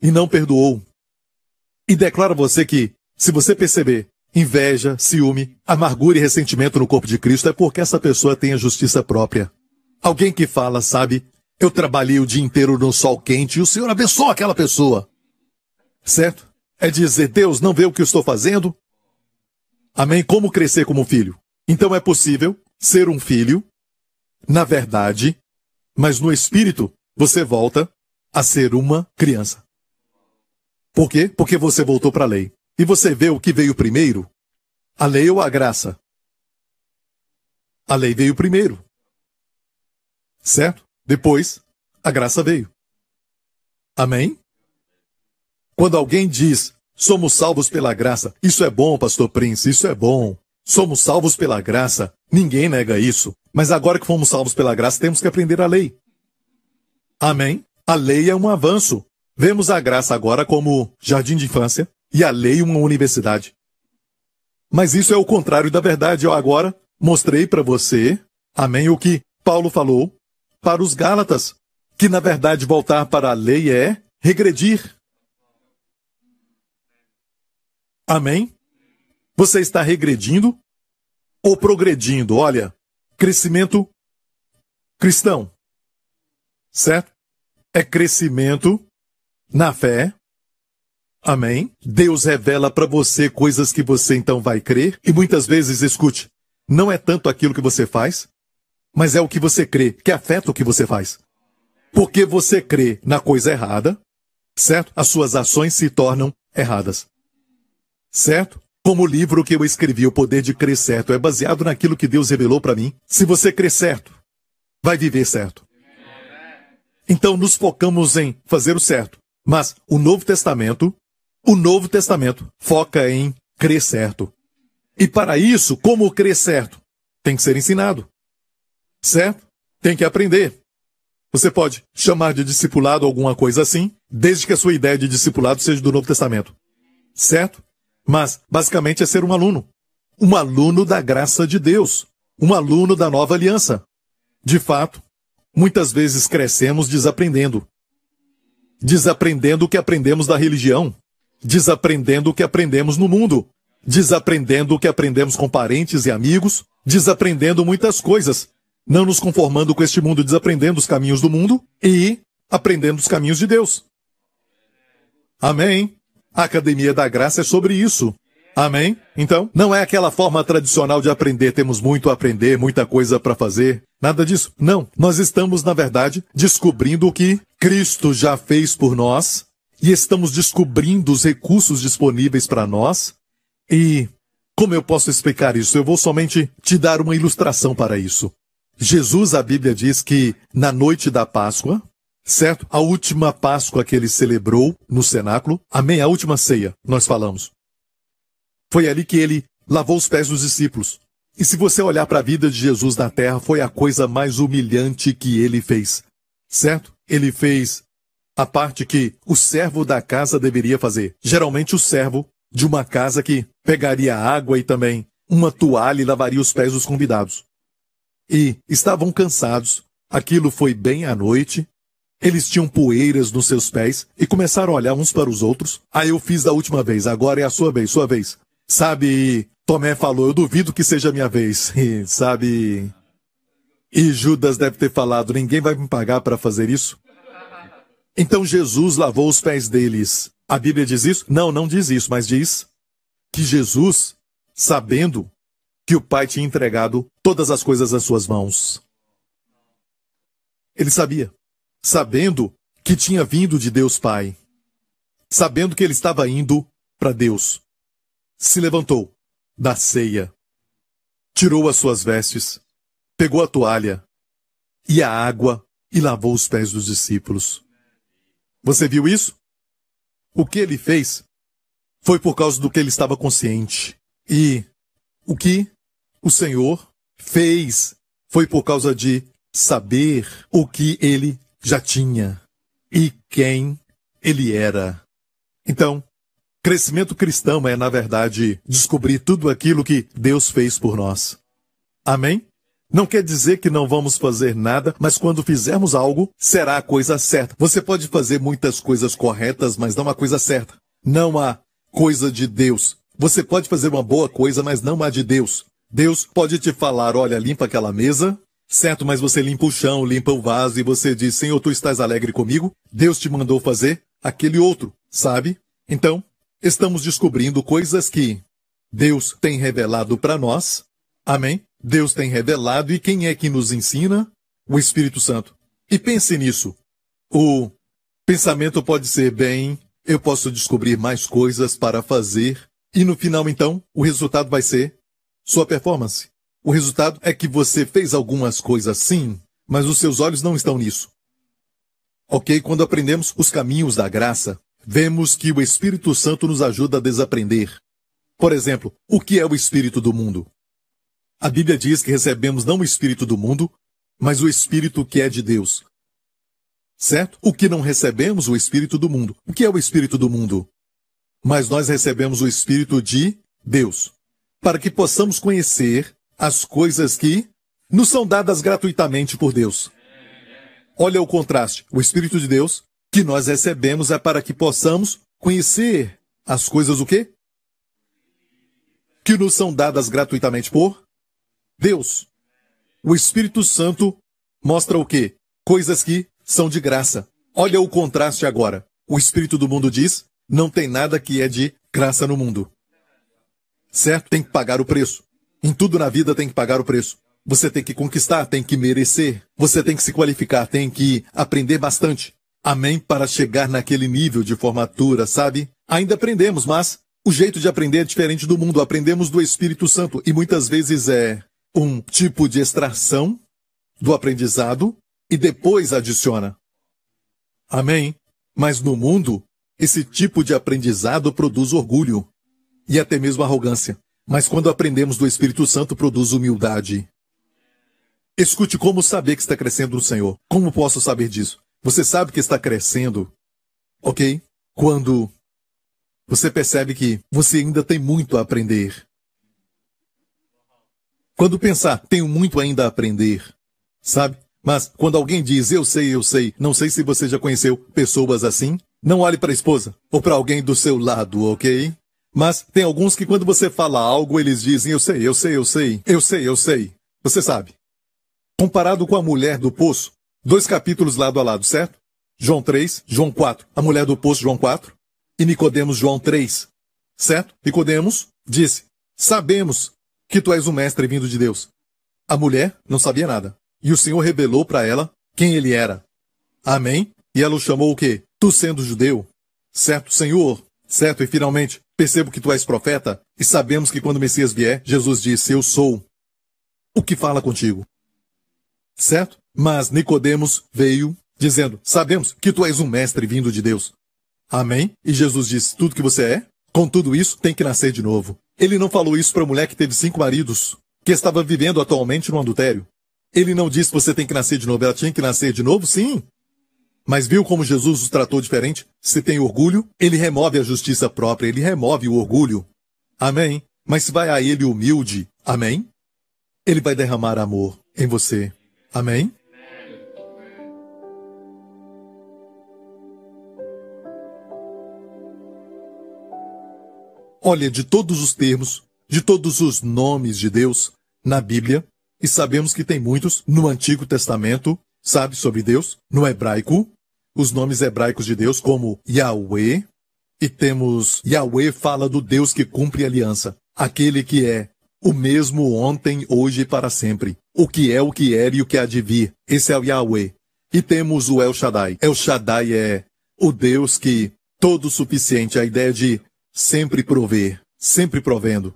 E não perdoou. E declaro a você que, se você perceber inveja, ciúme, amargura e ressentimento no corpo de Cristo, é porque essa pessoa tem a justiça própria. Alguém que fala, sabe, eu trabalhei o dia inteiro no sol quente e o Senhor abençoa aquela pessoa. Certo? É dizer, Deus não vê o que eu estou fazendo. Amém? Como crescer como filho? Então é possível ser um filho, na verdade, mas no espírito você volta a ser uma criança. Por quê? Porque você voltou para a lei. E você vê o que veio primeiro? A lei ou a graça? A lei veio primeiro. Certo? Depois, a graça veio. Amém? Quando alguém diz, somos salvos pela graça, isso é bom, pastor Prince, isso é bom. Somos salvos pela graça, ninguém nega isso. Mas agora que fomos salvos pela graça, temos que aprender a lei. Amém? A lei é um avanço. Vemos a graça agora como jardim de infância e a lei uma universidade. Mas isso é o contrário da verdade. Eu agora mostrei para você, amém, o que Paulo falou para os Gálatas, que na verdade voltar para a lei é regredir. Amém? Você está regredindo ou progredindo? Olha, crescimento cristão, certo? É crescimento na fé. Amém? Deus revela para você coisas que você então vai crer. E muitas vezes, escute, não é tanto aquilo que você faz, mas é o que você crê, que afeta o que você faz. Porque você crê na coisa errada, certo? As suas ações se tornam erradas. Certo? Como o livro que eu escrevi, O Poder de Crer Certo, é baseado naquilo que Deus revelou para mim, se você crer certo, vai viver certo. Então nos focamos em fazer o certo. Mas o Novo Testamento, o Novo Testamento foca em crer certo. E para isso, como crer certo? Tem que ser ensinado. Certo? Tem que aprender. Você pode chamar de discipulado alguma coisa assim, desde que a sua ideia de discipulado seja do Novo Testamento. Certo? Mas, basicamente, é ser um aluno. Um aluno da graça de Deus. Um aluno da nova aliança. De fato, muitas vezes crescemos desaprendendo. Desaprendendo o que aprendemos da religião. Desaprendendo o que aprendemos no mundo. Desaprendendo o que aprendemos com parentes e amigos. Desaprendendo muitas coisas. Não nos conformando com este mundo, desaprendendo os caminhos do mundo e aprendendo os caminhos de Deus. Amém? A Academia da Graça é sobre isso. Amém? Então, não é aquela forma tradicional de aprender, temos muito a aprender, muita coisa para fazer. Nada disso. Não. Nós estamos, na verdade, descobrindo o que Cristo já fez por nós e estamos descobrindo os recursos disponíveis para nós. E como eu posso explicar isso? Eu vou somente te dar uma ilustração para isso. Jesus, a Bíblia diz que na noite da Páscoa, certo? A última Páscoa que ele celebrou no cenáculo, amém? A última ceia, nós falamos. Foi ali que ele lavou os pés dos discípulos. E se você olhar para a vida de Jesus na terra, foi a coisa mais humilhante que ele fez, certo? Ele fez a parte que o servo da casa deveria fazer. Geralmente o servo de uma casa que pegaria água e também uma toalha e lavaria os pés dos convidados. E estavam cansados. Aquilo foi bem à noite, eles tinham poeiras nos seus pés e começaram a olhar uns para os outros. Aí eu fiz da última vez, agora é a sua vez, sua vez. Sabe, Tomé falou, eu duvido que seja a minha vez. sabe. E Judas deve ter falado, ninguém vai me pagar para fazer isso. Então Jesus lavou os pés deles. A Bíblia diz isso? Não, não diz isso, mas diz que Jesus, sabendo que o Pai tinha entregado todas as coisas às suas mãos, ele sabia sabendo que tinha vindo de Deus Pai, sabendo que ele estava indo para Deus. Se levantou da ceia, tirou as suas vestes, pegou a toalha e a água e lavou os pés dos discípulos. Você viu isso? O que ele fez foi por causa do que ele estava consciente. E o que o Senhor fez foi por causa de saber o que ele já tinha e quem ele era. Então, crescimento cristão é, na verdade, descobrir tudo aquilo que Deus fez por nós. Amém? Não quer dizer que não vamos fazer nada, mas quando fizermos algo, será a coisa certa. Você pode fazer muitas coisas corretas, mas não a coisa certa. Não a coisa de Deus. Você pode fazer uma boa coisa, mas não a de Deus. Deus pode te falar: olha, limpa aquela mesa, Certo, mas você limpa o chão, limpa o vaso e você diz: Senhor, tu estás alegre comigo? Deus te mandou fazer aquele outro, sabe? Então, estamos descobrindo coisas que Deus tem revelado para nós. Amém? Deus tem revelado e quem é que nos ensina? O Espírito Santo. E pense nisso. O pensamento pode ser bem, eu posso descobrir mais coisas para fazer, e no final, então, o resultado vai ser sua performance. O resultado é que você fez algumas coisas sim, mas os seus olhos não estão nisso. Ok, quando aprendemos os caminhos da graça, vemos que o Espírito Santo nos ajuda a desaprender. Por exemplo, o que é o espírito do mundo? A Bíblia diz que recebemos não o espírito do mundo, mas o espírito que é de Deus. Certo? O que não recebemos, o espírito do mundo. O que é o espírito do mundo? Mas nós recebemos o espírito de Deus, para que possamos conhecer as coisas que nos são dadas gratuitamente por Deus. Olha o contraste. O Espírito de Deus que nós recebemos é para que possamos conhecer as coisas o quê? Que nos são dadas gratuitamente por Deus. O Espírito Santo mostra o quê? Coisas que são de graça. Olha o contraste agora. O espírito do mundo diz: não tem nada que é de graça no mundo. Certo? Tem que pagar o preço. Em tudo na vida tem que pagar o preço. Você tem que conquistar, tem que merecer. Você tem que se qualificar, tem que aprender bastante. Amém? Para chegar naquele nível de formatura, sabe? Ainda aprendemos, mas o jeito de aprender é diferente do mundo. Aprendemos do Espírito Santo e muitas vezes é um tipo de extração do aprendizado e depois adiciona. Amém? Mas no mundo, esse tipo de aprendizado produz orgulho e até mesmo arrogância. Mas quando aprendemos do Espírito Santo, produz humildade. Escute como saber que está crescendo no Senhor. Como posso saber disso? Você sabe que está crescendo, ok? Quando você percebe que você ainda tem muito a aprender. Quando pensar, tenho muito ainda a aprender, sabe? Mas quando alguém diz, eu sei, eu sei, não sei se você já conheceu pessoas assim, não olhe para a esposa ou para alguém do seu lado, ok? Mas tem alguns que quando você fala algo, eles dizem eu sei, eu sei, eu sei, eu sei, eu sei. Você sabe. Comparado com a mulher do poço, dois capítulos lado a lado, certo? João 3, João 4. A mulher do poço, João 4. E Nicodemos, João 3. Certo? Nicodemos disse: Sabemos que tu és o mestre vindo de Deus. A mulher não sabia nada. E o Senhor revelou para ela quem ele era. Amém? E ela o chamou o quê? Tu sendo judeu. Certo, Senhor. Certo, e finalmente, Percebo que tu és profeta, e sabemos que quando o Messias vier, Jesus disse: Eu sou o que fala contigo. Certo? Mas Nicodemos veio dizendo: Sabemos que tu és um mestre vindo de Deus. Amém? E Jesus disse: Tudo que você é, com tudo isso, tem que nascer de novo. Ele não falou isso para a mulher que teve cinco maridos, que estava vivendo atualmente no adultério. Ele não disse: Você tem que nascer de novo. Ela tinha que nascer de novo, sim. Mas viu como Jesus os tratou diferente? Se tem orgulho, ele remove a justiça própria, ele remove o orgulho. Amém? Mas se vai a ele humilde, amém? Ele vai derramar amor em você. Amém? Olha, de todos os termos, de todos os nomes de Deus na Bíblia, e sabemos que tem muitos no Antigo Testamento, sabe, sobre Deus, no hebraico, os nomes hebraicos de Deus como Yahweh, e temos Yahweh fala do Deus que cumpre aliança, aquele que é o mesmo ontem, hoje e para sempre, o que é, o que era e o que há de vir. Esse é o Yahweh. E temos o El Shaddai. El Shaddai é o Deus que todo suficiente, a ideia de sempre prover, sempre provendo.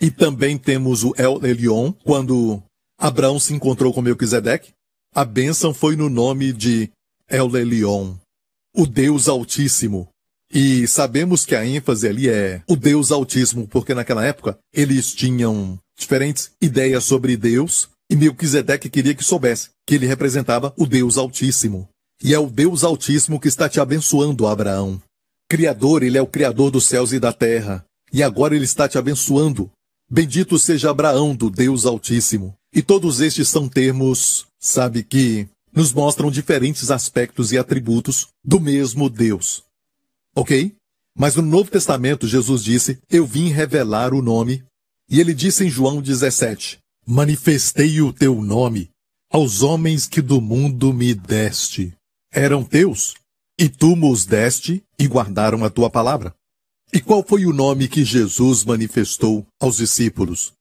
E também temos o El Elion, quando Abraão se encontrou com Melquisedeque, a bênção foi no nome de é o Lelion, o Deus Altíssimo. E sabemos que a ênfase ali é o Deus Altíssimo, porque naquela época eles tinham diferentes ideias sobre Deus, e Melquisedeque queria que soubesse que ele representava o Deus Altíssimo. E é o Deus Altíssimo que está te abençoando, Abraão. Criador, ele é o Criador dos céus e da terra. E agora ele está te abençoando. Bendito seja Abraão, do Deus Altíssimo. E todos estes são termos, sabe, que nos mostram diferentes aspectos e atributos do mesmo Deus. Ok? Mas no Novo Testamento, Jesus disse: Eu vim revelar o nome. E ele disse em João 17: Manifestei o teu nome aos homens que do mundo me deste. Eram teus, e tu os deste e guardaram a tua palavra. E qual foi o nome que Jesus manifestou aos discípulos?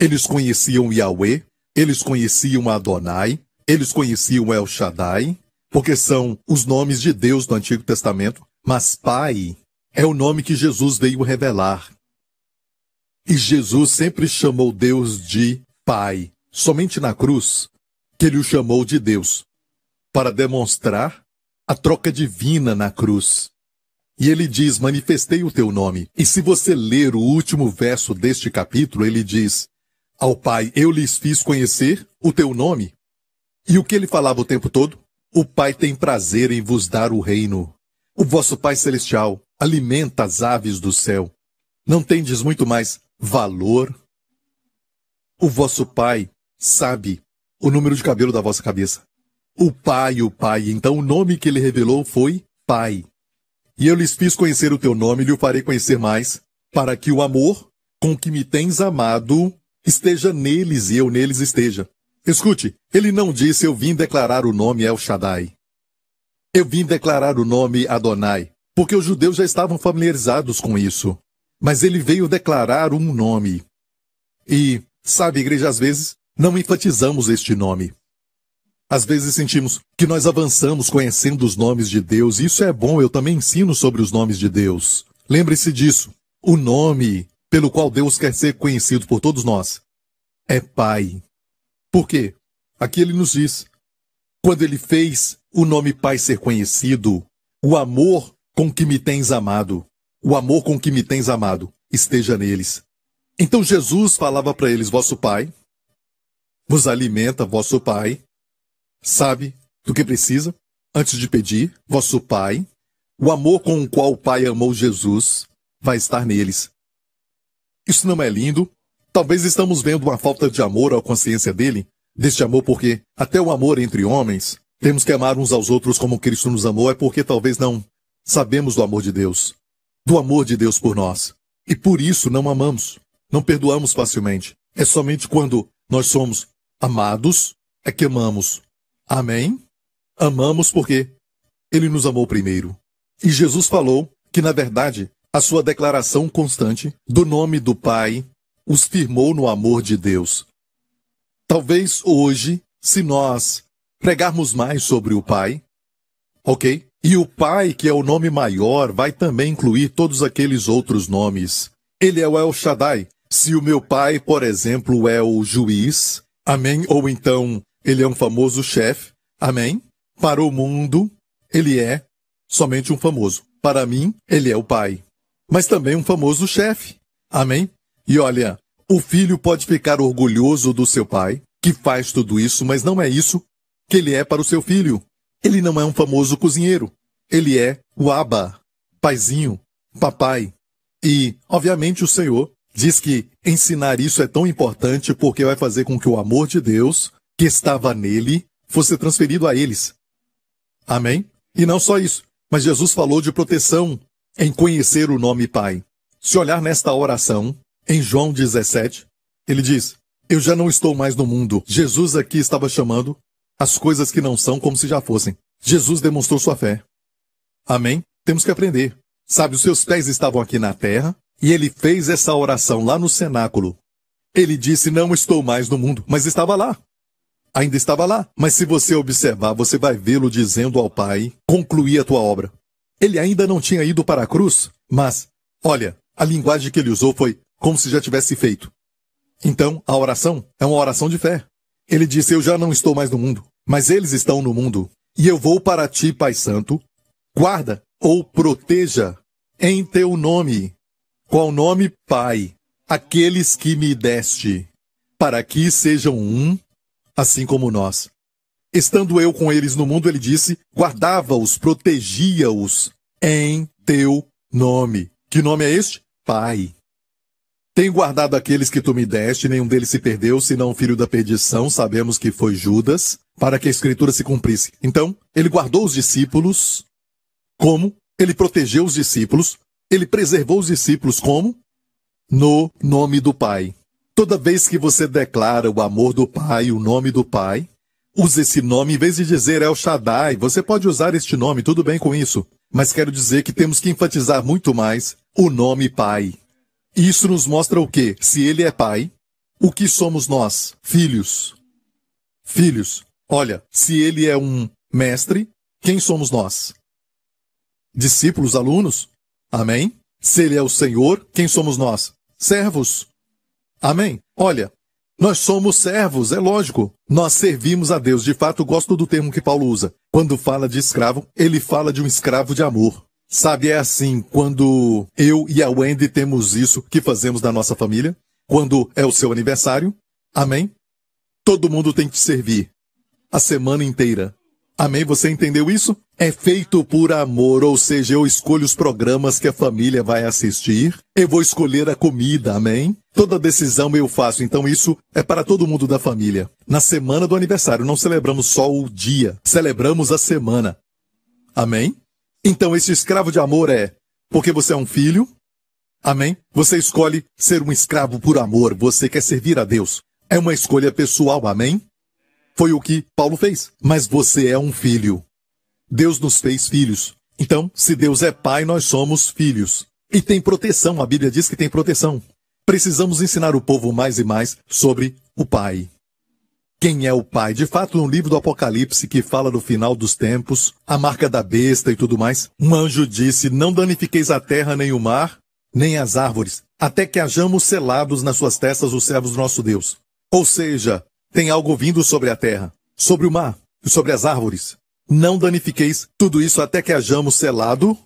Eles conheciam Yahweh, eles conheciam Adonai, eles conheciam El Shaddai, porque são os nomes de Deus do Antigo Testamento, mas Pai é o nome que Jesus veio revelar. E Jesus sempre chamou Deus de Pai, somente na cruz que ele o chamou de Deus, para demonstrar a troca divina na cruz. E ele diz: Manifestei o teu nome. E se você ler o último verso deste capítulo, ele diz: Ao Pai eu lhes fiz conhecer o teu nome, e o que ele falava o tempo todo? O Pai tem prazer em vos dar o reino. O vosso Pai Celestial alimenta as aves do céu. Não tendes muito mais valor? O vosso Pai sabe o número de cabelo da vossa cabeça. O Pai, o Pai. Então o nome que ele revelou foi Pai. E eu lhes fiz conhecer o teu nome e lhe o farei conhecer mais, para que o amor com que me tens amado esteja neles e eu neles esteja. Escute, ele não disse eu vim declarar o nome El Shaddai. Eu vim declarar o nome Adonai, porque os judeus já estavam familiarizados com isso. Mas ele veio declarar um nome. E, sabe, igreja, às vezes não enfatizamos este nome. Às vezes sentimos que nós avançamos conhecendo os nomes de Deus, isso é bom, eu também ensino sobre os nomes de Deus. Lembre-se disso. O nome pelo qual Deus quer ser conhecido por todos nós é Pai. Por quê? Aqui ele nos diz: quando ele fez o nome Pai ser conhecido, o amor com que me tens amado, o amor com que me tens amado, esteja neles. Então Jesus falava para eles: Vosso Pai vos alimenta, vosso Pai sabe do que precisa antes de pedir, vosso Pai, o amor com o qual o Pai amou Jesus vai estar neles. Isso não é lindo? Talvez estamos vendo uma falta de amor à consciência dele, deste amor porque, até o amor entre homens, temos que amar uns aos outros como Cristo nos amou, é porque talvez não sabemos do amor de Deus, do amor de Deus por nós. E por isso não amamos, não perdoamos facilmente. É somente quando nós somos amados é que amamos. Amém? Amamos porque ele nos amou primeiro. E Jesus falou que, na verdade, a sua declaração constante do nome do Pai, os firmou no amor de Deus. Talvez hoje, se nós pregarmos mais sobre o Pai, ok? E o Pai, que é o nome maior, vai também incluir todos aqueles outros nomes. Ele é o El Shaddai. Se o meu Pai, por exemplo, é o juiz, amém? Ou então ele é um famoso chefe, amém? Para o mundo, ele é somente um famoso. Para mim, ele é o Pai, mas também um famoso chefe, amém? E olha, o filho pode ficar orgulhoso do seu pai, que faz tudo isso, mas não é isso que ele é para o seu filho. Ele não é um famoso cozinheiro. Ele é o Abba, paizinho, papai. E, obviamente, o Senhor diz que ensinar isso é tão importante porque vai fazer com que o amor de Deus, que estava nele, fosse transferido a eles. Amém? E não só isso, mas Jesus falou de proteção em conhecer o nome Pai. Se olhar nesta oração, em João 17, ele diz: Eu já não estou mais no mundo. Jesus aqui estava chamando as coisas que não são como se já fossem. Jesus demonstrou sua fé. Amém? Temos que aprender. Sabe, os seus pés estavam aqui na terra e ele fez essa oração lá no cenáculo. Ele disse: Não estou mais no mundo, mas estava lá. Ainda estava lá. Mas se você observar, você vai vê-lo dizendo ao Pai: Concluí a tua obra. Ele ainda não tinha ido para a cruz, mas, olha, a linguagem que ele usou foi: como se já tivesse feito. Então, a oração é uma oração de fé. Ele disse: Eu já não estou mais no mundo, mas eles estão no mundo, e eu vou para ti, Pai Santo. Guarda ou proteja em teu nome, qual nome, Pai, aqueles que me deste, para que sejam um, assim como nós. Estando eu com eles no mundo, ele disse: guardava-os, protegia-os em teu nome. Que nome é este? Pai. Tenho guardado aqueles que tu me deste, nenhum deles se perdeu, senão o filho da perdição, sabemos que foi Judas, para que a escritura se cumprisse. Então, ele guardou os discípulos. Como? Ele protegeu os discípulos. Ele preservou os discípulos como? No nome do Pai. Toda vez que você declara o amor do Pai, o nome do Pai, use esse nome em vez de dizer El Shaddai. Você pode usar este nome, tudo bem com isso. Mas quero dizer que temos que enfatizar muito mais o nome Pai. Isso nos mostra o quê? Se ele é pai, o que somos nós? Filhos. Filhos. Olha, se ele é um mestre, quem somos nós? Discípulos, alunos? Amém? Se ele é o Senhor, quem somos nós? Servos. Amém? Olha, nós somos servos, é lógico. Nós servimos a Deus. De fato, gosto do termo que Paulo usa. Quando fala de escravo, ele fala de um escravo de amor. Sabe, é assim, quando eu e a Wendy temos isso que fazemos na nossa família, quando é o seu aniversário, amém? Todo mundo tem que servir a semana inteira. Amém? Você entendeu isso? É feito por amor, ou seja, eu escolho os programas que a família vai assistir, eu vou escolher a comida, amém? Toda decisão eu faço, então isso é para todo mundo da família. Na semana do aniversário, não celebramos só o dia, celebramos a semana. Amém? Então, esse escravo de amor é porque você é um filho, amém? Você escolhe ser um escravo por amor, você quer servir a Deus. É uma escolha pessoal, amém? Foi o que Paulo fez. Mas você é um filho. Deus nos fez filhos. Então, se Deus é pai, nós somos filhos. E tem proteção, a Bíblia diz que tem proteção. Precisamos ensinar o povo mais e mais sobre o pai quem é o pai. De fato, no livro do Apocalipse, que fala do final dos tempos, a marca da besta e tudo mais, um anjo disse: Não danifiqueis a terra, nem o mar, nem as árvores, até que hajamos selados nas suas testas os servos do nosso Deus. Ou seja, tem algo vindo sobre a terra, sobre o mar e sobre as árvores. Não danifiqueis tudo isso até que hajamos selado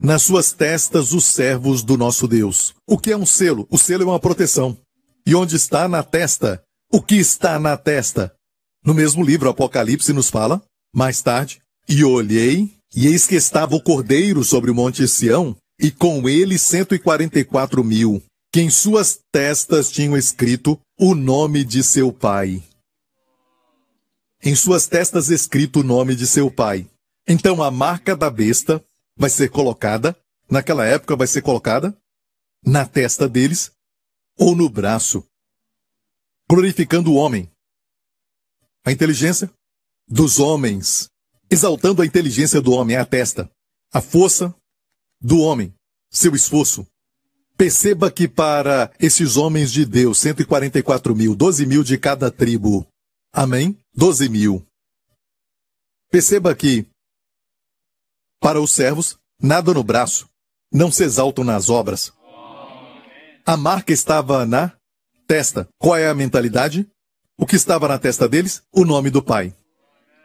nas suas testas os servos do nosso Deus. O que é um selo? O selo é uma proteção. E onde está na testa o que está na testa. No mesmo livro, Apocalipse nos fala, mais tarde, e olhei, e eis que estava o cordeiro sobre o monte Sião, e com ele cento e quarenta e quatro mil, que em suas testas tinham escrito o nome de seu pai. Em suas testas escrito o nome de seu pai. Então a marca da besta vai ser colocada, naquela época vai ser colocada, na testa deles ou no braço glorificando o homem, a inteligência dos homens, exaltando a inteligência do homem, é a testa, a força do homem, seu esforço. Perceba que para esses homens de Deus, 144 mil, 12 mil de cada tribo. Amém? 12 mil. Perceba que, para os servos, nada no braço, não se exaltam nas obras. A marca estava na Testa. Qual é a mentalidade? O que estava na testa deles? O nome do Pai.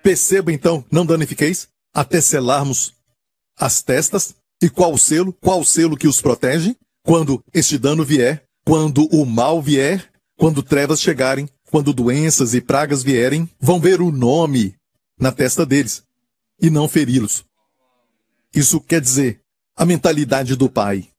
Perceba então, não danifiqueis, até selarmos as testas. E qual o selo? Qual o selo que os protege? Quando este dano vier, quando o mal vier, quando trevas chegarem, quando doenças e pragas vierem, vão ver o nome na testa deles e não feri-los. Isso quer dizer a mentalidade do Pai.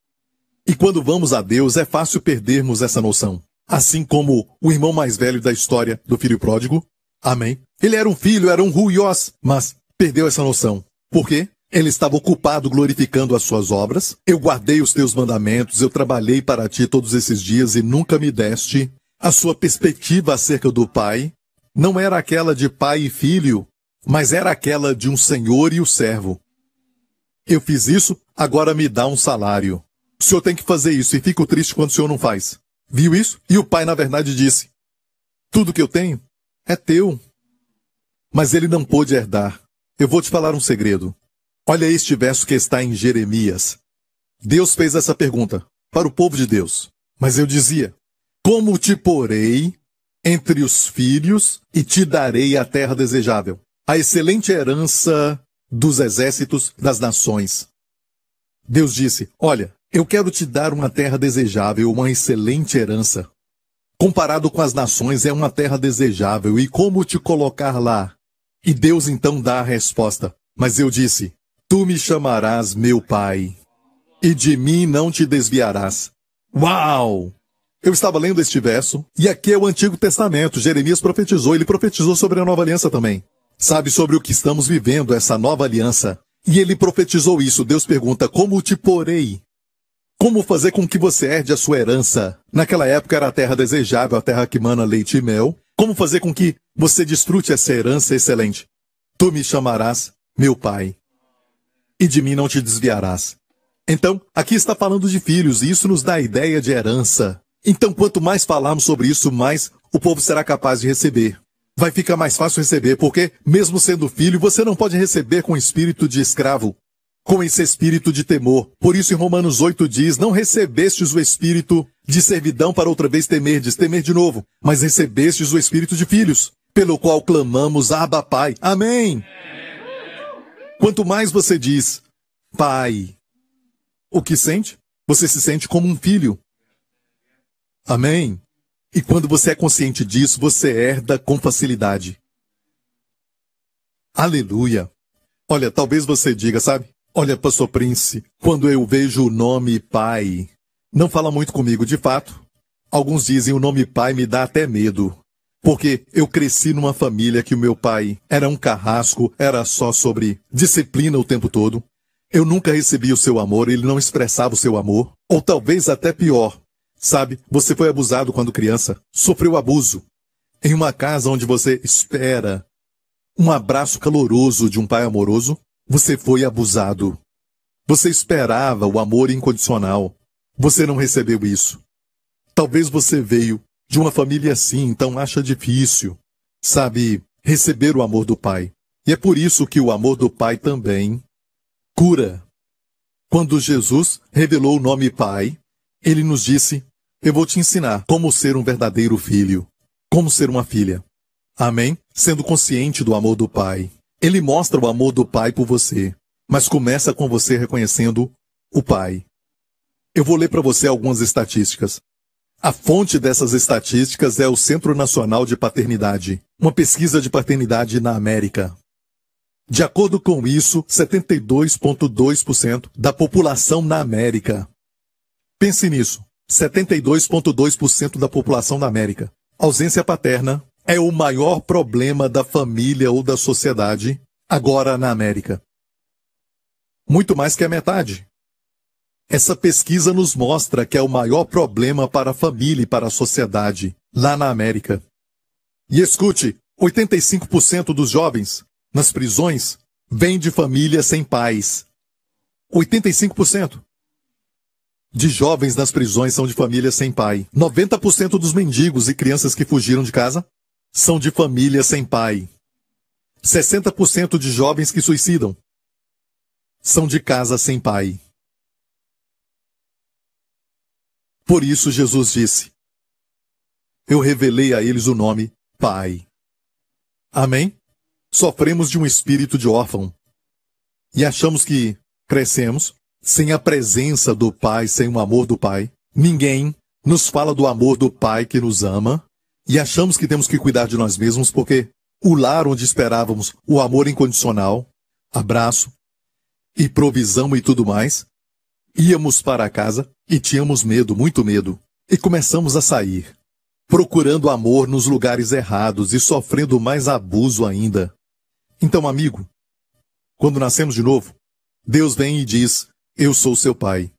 E quando vamos a Deus, é fácil perdermos essa noção assim como o irmão mais velho da história do filho pródigo. Amém. Ele era um filho, era um ruiós, mas perdeu essa noção. Por quê? Ele estava ocupado glorificando as suas obras. Eu guardei os teus mandamentos, eu trabalhei para ti todos esses dias e nunca me deste. A sua perspectiva acerca do pai não era aquela de pai e filho, mas era aquela de um senhor e o um servo. Eu fiz isso, agora me dá um salário. O senhor tem que fazer isso e fico triste quando o senhor não faz viu isso? E o pai, na verdade, disse: Tudo que eu tenho é teu. Mas ele não pôde herdar. Eu vou te falar um segredo. Olha este verso que está em Jeremias. Deus fez essa pergunta para o povo de Deus. Mas eu dizia: Como te porei entre os filhos e te darei a terra desejável, a excelente herança dos exércitos das nações. Deus disse: Olha, eu quero te dar uma terra desejável, uma excelente herança. Comparado com as nações, é uma terra desejável, e como te colocar lá? E Deus então dá a resposta. Mas eu disse: Tu me chamarás meu pai, e de mim não te desviarás. Uau! Eu estava lendo este verso, e aqui é o Antigo Testamento. Jeremias profetizou, ele profetizou sobre a nova aliança também. Sabe sobre o que estamos vivendo, essa nova aliança. E ele profetizou isso. Deus pergunta: Como te porei? Como fazer com que você herde a sua herança? Naquela época era a terra desejável, a terra que mana leite e mel. Como fazer com que você desfrute essa herança excelente? Tu me chamarás meu pai, e de mim não te desviarás. Então, aqui está falando de filhos, e isso nos dá a ideia de herança. Então, quanto mais falarmos sobre isso, mais o povo será capaz de receber. Vai ficar mais fácil receber, porque, mesmo sendo filho, você não pode receber com espírito de escravo com esse espírito de temor. Por isso, em Romanos 8 diz: Não recebestes o espírito de servidão para outra vez temerdes, temer de novo, mas recebestes o espírito de filhos, pelo qual clamamos, Abba, Pai. Amém! Quanto mais você diz, Pai, o que sente? Você se sente como um filho. Amém? E quando você é consciente disso, você herda com facilidade. Aleluia! Olha, talvez você diga, sabe? Olha, Pastor Prince, quando eu vejo o nome pai, não fala muito comigo, de fato. Alguns dizem o nome pai me dá até medo, porque eu cresci numa família que o meu pai era um carrasco, era só sobre disciplina o tempo todo. Eu nunca recebi o seu amor, ele não expressava o seu amor, ou talvez até pior. Sabe, você foi abusado quando criança, sofreu abuso. Em uma casa onde você espera um abraço caloroso de um pai amoroso, você foi abusado. Você esperava o amor incondicional. Você não recebeu isso. Talvez você veio de uma família assim, então acha difícil, sabe, receber o amor do Pai. E é por isso que o amor do Pai também cura. Quando Jesus revelou o nome Pai, ele nos disse: Eu vou te ensinar como ser um verdadeiro filho, como ser uma filha. Amém? Sendo consciente do amor do Pai. Ele mostra o amor do Pai por você, mas começa com você reconhecendo o Pai. Eu vou ler para você algumas estatísticas. A fonte dessas estatísticas é o Centro Nacional de Paternidade, uma pesquisa de paternidade na América. De acordo com isso, 72,2% da população na América. Pense nisso: 72,2% da população na América. Ausência paterna é o maior problema da família ou da sociedade agora na América. Muito mais que a metade. Essa pesquisa nos mostra que é o maior problema para a família e para a sociedade lá na América. E escute, 85% dos jovens nas prisões vêm de famílias sem pais. 85% de jovens nas prisões são de famílias sem pai. 90% dos mendigos e crianças que fugiram de casa são de família sem pai. 60% de jovens que suicidam são de casa sem pai. Por isso Jesus disse: Eu revelei a eles o nome Pai. Amém? Sofremos de um espírito de órfão e achamos que crescemos sem a presença do Pai, sem o amor do Pai. Ninguém nos fala do amor do Pai que nos ama e achamos que temos que cuidar de nós mesmos porque o lar onde esperávamos o amor incondicional, abraço e provisão e tudo mais, íamos para casa e tínhamos medo, muito medo, e começamos a sair, procurando amor nos lugares errados e sofrendo mais abuso ainda. Então, amigo, quando nascemos de novo, Deus vem e diz: Eu sou seu pai,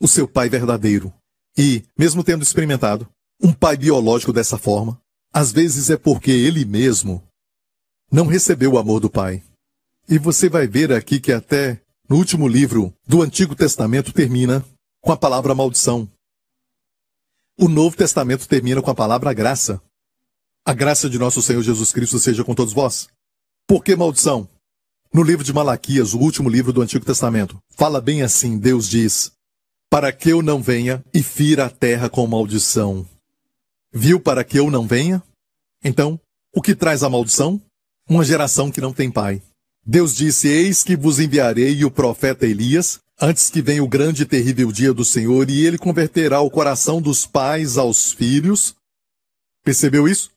o seu pai verdadeiro. E, mesmo tendo experimentado um pai biológico dessa forma, às vezes é porque ele mesmo não recebeu o amor do pai. E você vai ver aqui que até no último livro do Antigo Testamento termina com a palavra maldição. O Novo Testamento termina com a palavra graça. A graça de nosso Senhor Jesus Cristo seja com todos vós. Por que maldição? No livro de Malaquias, o último livro do Antigo Testamento, fala bem assim: Deus diz: Para que eu não venha e fira a terra com maldição viu para que eu não venha? Então, o que traz a maldição? Uma geração que não tem pai. Deus disse: Eis que vos enviarei o profeta Elias, antes que venha o grande e terrível dia do Senhor, e ele converterá o coração dos pais aos filhos. Percebeu isso?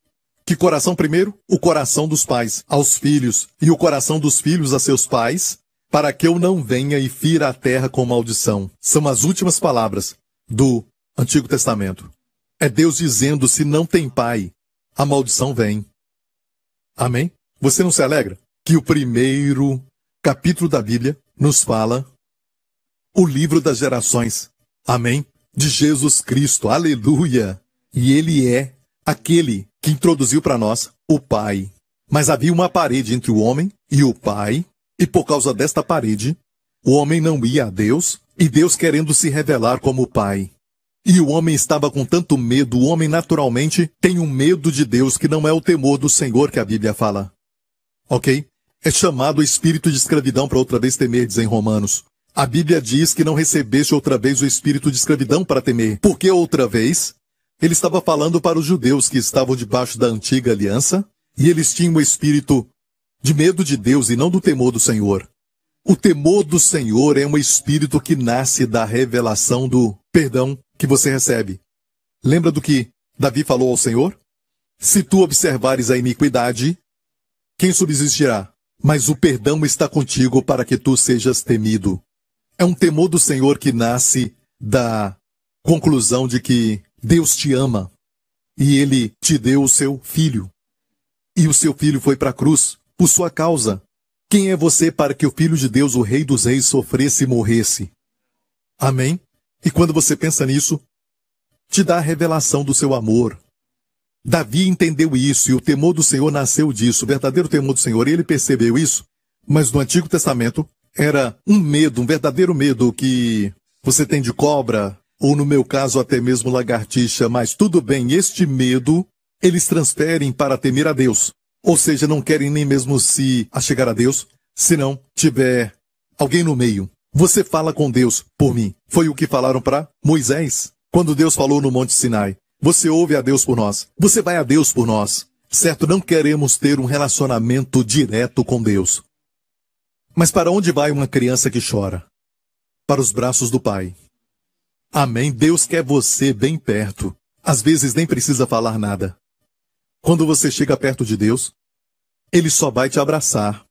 Que coração primeiro? O coração dos pais aos filhos, e o coração dos filhos a seus pais, para que eu não venha e fira a terra com maldição. São as últimas palavras do Antigo Testamento. É Deus dizendo: se não tem pai, a maldição vem. Amém? Você não se alegra que o primeiro capítulo da Bíblia nos fala o livro das gerações. Amém? De Jesus Cristo. Aleluia! E ele é aquele que introduziu para nós o Pai. Mas havia uma parede entre o homem e o Pai, e por causa desta parede, o homem não ia a Deus, e Deus querendo se revelar como o Pai. E o homem estava com tanto medo, o homem naturalmente tem um medo de Deus que não é o temor do Senhor que a Bíblia fala. Ok? É chamado espírito de escravidão para outra vez temer, dizem Romanos. A Bíblia diz que não recebeste outra vez o espírito de escravidão para temer. Por que outra vez? Ele estava falando para os judeus que estavam debaixo da antiga aliança, e eles tinham o espírito de medo de Deus e não do temor do Senhor. O temor do Senhor é um espírito que nasce da revelação do perdão, que você recebe. Lembra do que Davi falou ao Senhor? Se tu observares a iniquidade, quem subsistirá? Mas o perdão está contigo para que tu sejas temido. É um temor do Senhor que nasce da conclusão de que Deus te ama e ele te deu o seu filho. E o seu filho foi para a cruz por sua causa. Quem é você para que o filho de Deus, o Rei dos Reis, sofresse e morresse? Amém? E quando você pensa nisso, te dá a revelação do seu amor. Davi entendeu isso e o temor do Senhor nasceu disso, o verdadeiro temor do Senhor, e ele percebeu isso. Mas no Antigo Testamento era um medo, um verdadeiro medo que você tem de cobra, ou no meu caso até mesmo lagartixa, mas tudo bem, este medo eles transferem para temer a Deus. Ou seja, não querem nem mesmo se achegar a Deus, se não tiver alguém no meio você fala com Deus por mim. Foi o que falaram para Moisés, quando Deus falou no Monte Sinai. Você ouve a Deus por nós. Você vai a Deus por nós. Certo, não queremos ter um relacionamento direto com Deus. Mas para onde vai uma criança que chora? Para os braços do Pai. Amém. Deus quer você bem perto. Às vezes nem precisa falar nada. Quando você chega perto de Deus, Ele só vai te abraçar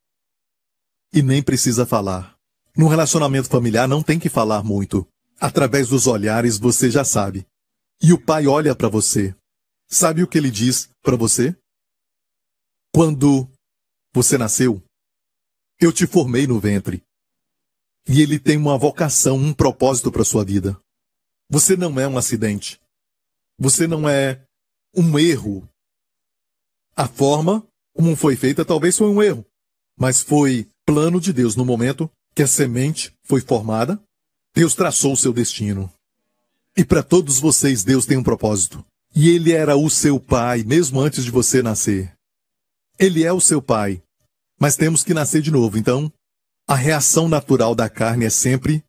e nem precisa falar. No relacionamento familiar não tem que falar muito. Através dos olhares você já sabe. E o pai olha para você. Sabe o que ele diz para você? Quando você nasceu, eu te formei no ventre. E ele tem uma vocação, um propósito para sua vida. Você não é um acidente. Você não é um erro. A forma como foi feita talvez foi um erro, mas foi plano de Deus no momento que a semente foi formada, Deus traçou o seu destino. E para todos vocês, Deus tem um propósito. E ele era o seu pai, mesmo antes de você nascer. Ele é o seu pai. Mas temos que nascer de novo. Então, a reação natural da carne é sempre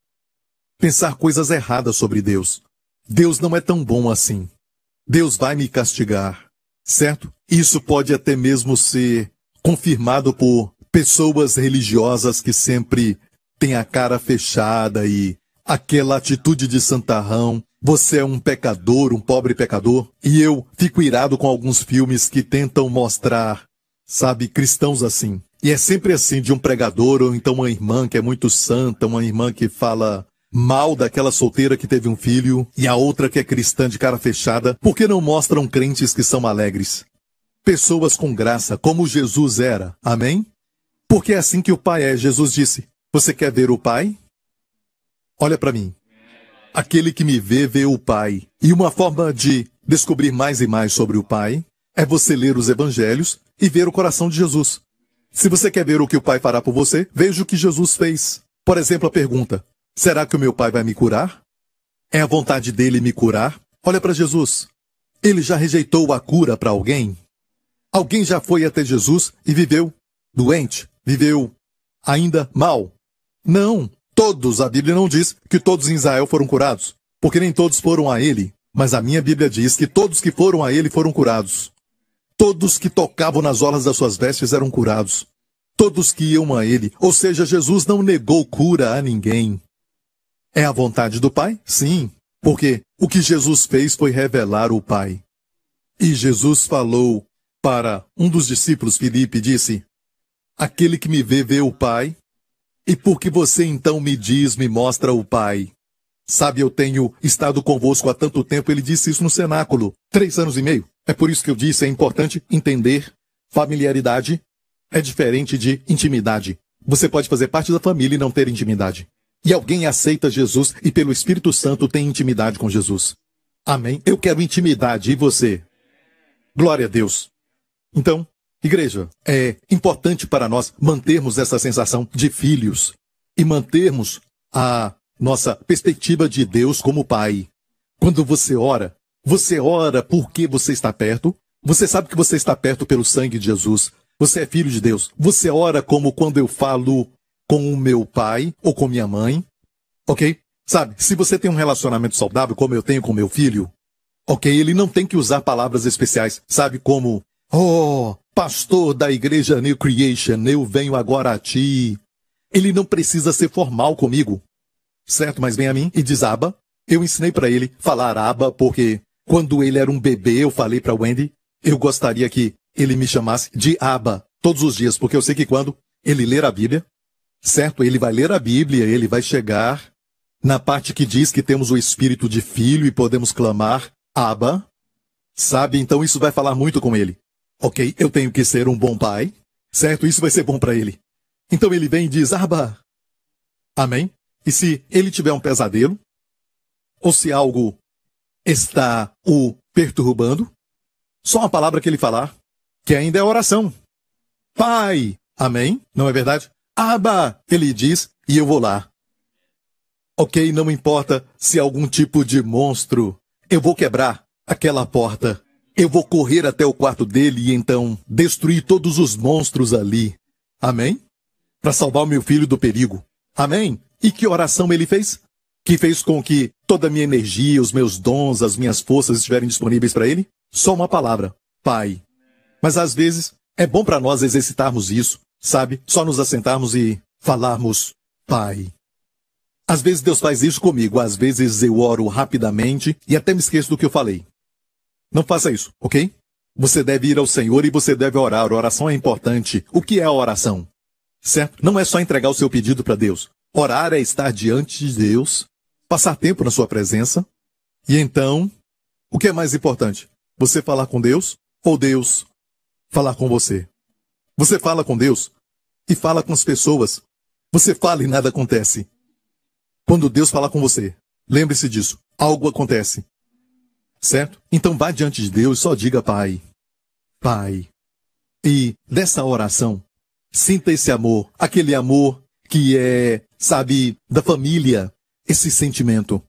pensar coisas erradas sobre Deus. Deus não é tão bom assim. Deus vai me castigar. Certo? Isso pode até mesmo ser confirmado por pessoas religiosas que sempre tem a cara fechada e aquela atitude de santarrão. Você é um pecador, um pobre pecador. E eu fico irado com alguns filmes que tentam mostrar, sabe, cristãos assim. E é sempre assim, de um pregador ou então uma irmã que é muito santa, uma irmã que fala mal daquela solteira que teve um filho e a outra que é cristã de cara fechada, porque não mostram crentes que são alegres. Pessoas com graça, como Jesus era. Amém? Porque é assim que o Pai é, Jesus disse. Você quer ver o Pai? Olha para mim. Aquele que me vê, vê o Pai. E uma forma de descobrir mais e mais sobre o Pai é você ler os evangelhos e ver o coração de Jesus. Se você quer ver o que o Pai fará por você, veja o que Jesus fez. Por exemplo, a pergunta: será que o meu Pai vai me curar? É a vontade dele me curar? Olha para Jesus. Ele já rejeitou a cura para alguém? Alguém já foi até Jesus e viveu doente, viveu ainda mal, não, todos. A Bíblia não diz que todos em Israel foram curados, porque nem todos foram a ele. Mas a minha Bíblia diz que todos que foram a ele foram curados. Todos que tocavam nas olas das suas vestes eram curados. Todos que iam a ele. Ou seja, Jesus não negou cura a ninguém. É a vontade do Pai? Sim, porque o que Jesus fez foi revelar o Pai. E Jesus falou para um dos discípulos, Filipe, disse: Aquele que me vê, vê o Pai. E por que você então me diz, me mostra o Pai? Sabe, eu tenho estado convosco há tanto tempo, ele disse isso no cenáculo, três anos e meio. É por isso que eu disse, é importante entender. Familiaridade é diferente de intimidade. Você pode fazer parte da família e não ter intimidade. E alguém aceita Jesus e pelo Espírito Santo tem intimidade com Jesus. Amém? Eu quero intimidade, e você? Glória a Deus. Então, Igreja, é importante para nós mantermos essa sensação de filhos e mantermos a nossa perspectiva de Deus como Pai. Quando você ora, você ora porque você está perto, você sabe que você está perto pelo sangue de Jesus, você é filho de Deus, você ora como quando eu falo com o meu pai ou com minha mãe, ok? Sabe, se você tem um relacionamento saudável, como eu tenho com meu filho, ok, ele não tem que usar palavras especiais, sabe, como, oh, Pastor da igreja New Creation, eu venho agora a ti. Ele não precisa ser formal comigo, certo? Mas vem a mim e diz aba. Eu ensinei para ele falar aba porque quando ele era um bebê eu falei para Wendy, eu gostaria que ele me chamasse de aba todos os dias, porque eu sei que quando ele ler a Bíblia, certo? Ele vai ler a Bíblia, ele vai chegar na parte que diz que temos o espírito de filho e podemos clamar aba. Sabe? Então isso vai falar muito com ele. Ok, eu tenho que ser um bom pai, certo? Isso vai ser bom para ele. Então ele vem e diz: Abba. amém? E se ele tiver um pesadelo, ou se algo está o perturbando, só uma palavra que ele falar, que ainda é oração. Pai, amém? Não é verdade? Aba, ele diz, e eu vou lá. Ok, não importa se é algum tipo de monstro, eu vou quebrar aquela porta. Eu vou correr até o quarto dele e então destruir todos os monstros ali. Amém? Para salvar meu filho do perigo. Amém? E que oração ele fez? Que fez com que toda a minha energia, os meus dons, as minhas forças estiverem disponíveis para ele? Só uma palavra: Pai. Mas às vezes é bom para nós exercitarmos isso, sabe? Só nos assentarmos e falarmos: Pai. Às vezes Deus faz isso comigo, às vezes eu oro rapidamente e até me esqueço do que eu falei. Não faça isso, ok? Você deve ir ao Senhor e você deve orar. Oração é importante. O que é a oração? Certo? Não é só entregar o seu pedido para Deus. Orar é estar diante de Deus, passar tempo na sua presença. E então, o que é mais importante? Você falar com Deus ou Deus falar com você? Você fala com Deus e fala com as pessoas. Você fala e nada acontece. Quando Deus fala com você, lembre-se disso. Algo acontece certo? Então vá diante de Deus, só diga Pai, Pai. E dessa oração, sinta esse amor, aquele amor que é, sabe, da família, esse sentimento.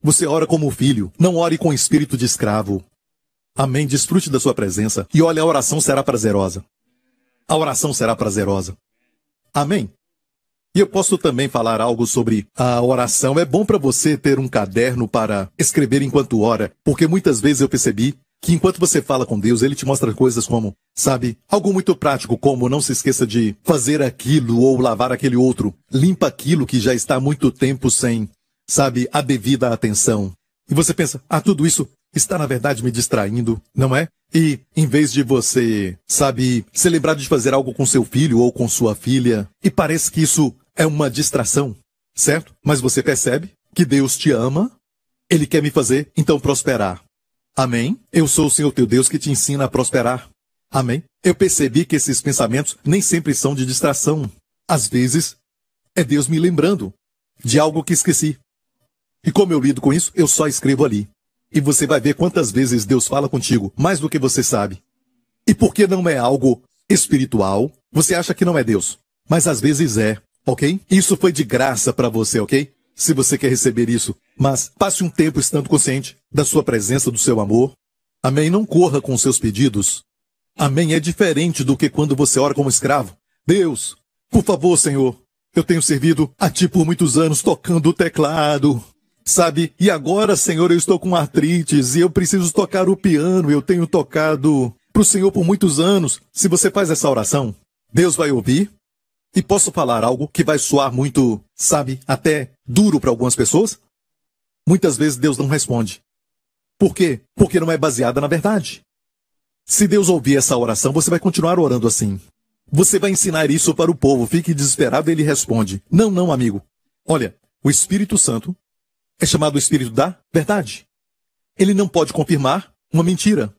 Você ora como filho, não ore com espírito de escravo. Amém. Desfrute da sua presença e olha, a oração será prazerosa. A oração será prazerosa. Amém. E eu posso também falar algo sobre a oração. É bom para você ter um caderno para escrever enquanto ora, porque muitas vezes eu percebi que enquanto você fala com Deus, ele te mostra coisas como, sabe, algo muito prático, como não se esqueça de fazer aquilo ou lavar aquele outro, limpa aquilo que já está há muito tempo sem, sabe, a devida atenção. E você pensa, ah, tudo isso está na verdade me distraindo, não é? E em vez de você, sabe, ser lembrado de fazer algo com seu filho ou com sua filha, e parece que isso é uma distração, certo? Mas você percebe que Deus te ama, Ele quer me fazer, então, prosperar. Amém? Eu sou o Senhor teu Deus que te ensina a prosperar. Amém? Eu percebi que esses pensamentos nem sempre são de distração. Às vezes, é Deus me lembrando de algo que esqueci. E como eu lido com isso, eu só escrevo ali. E você vai ver quantas vezes Deus fala contigo, mais do que você sabe. E porque não é algo espiritual, você acha que não é Deus. Mas às vezes é ok? Isso foi de graça para você, ok? Se você quer receber isso, mas passe um tempo estando consciente da sua presença, do seu amor. Amém? Não corra com seus pedidos. Amém é diferente do que quando você ora como escravo. Deus, por favor, Senhor, eu tenho servido a Ti por muitos anos tocando o teclado. Sabe? E agora, Senhor, eu estou com artrites e eu preciso tocar o piano. Eu tenho tocado para o Senhor por muitos anos. Se você faz essa oração, Deus vai ouvir e posso falar algo que vai soar muito, sabe, até duro para algumas pessoas? Muitas vezes Deus não responde. Por quê? Porque não é baseada na verdade. Se Deus ouvir essa oração, você vai continuar orando assim. Você vai ensinar isso para o povo. Fique desesperado, ele responde: Não, não, amigo. Olha, o Espírito Santo é chamado o Espírito da verdade. Ele não pode confirmar uma mentira.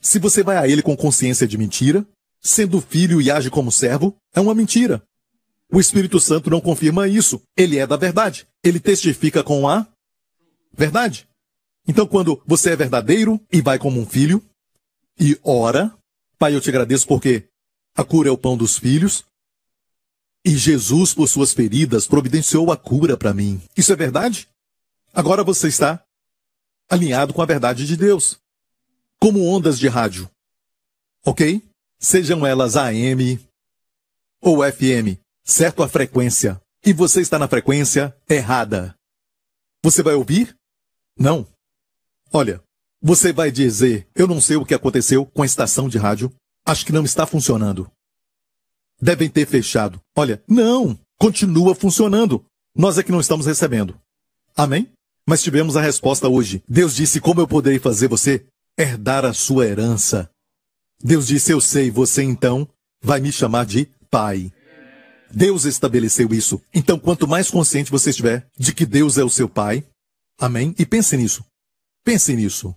Se você vai a ele com consciência de mentira, sendo filho e age como servo, é uma mentira. O Espírito Santo não confirma isso. Ele é da verdade. Ele testifica com a verdade. Então, quando você é verdadeiro e vai como um filho e ora, Pai, eu te agradeço porque a cura é o pão dos filhos e Jesus, por suas feridas, providenciou a cura para mim. Isso é verdade? Agora você está alinhado com a verdade de Deus, como ondas de rádio. Ok? Sejam elas AM ou FM, certo a frequência. E você está na frequência errada. Você vai ouvir? Não. Olha, você vai dizer: Eu não sei o que aconteceu com a estação de rádio. Acho que não está funcionando. Devem ter fechado. Olha, não! Continua funcionando. Nós é que não estamos recebendo. Amém? Mas tivemos a resposta hoje. Deus disse: Como eu poderei fazer você herdar a sua herança? Deus disse: Eu sei, você então vai me chamar de Pai. Deus estabeleceu isso. Então, quanto mais consciente você estiver de que Deus é o seu Pai, amém? E pense nisso. Pense nisso.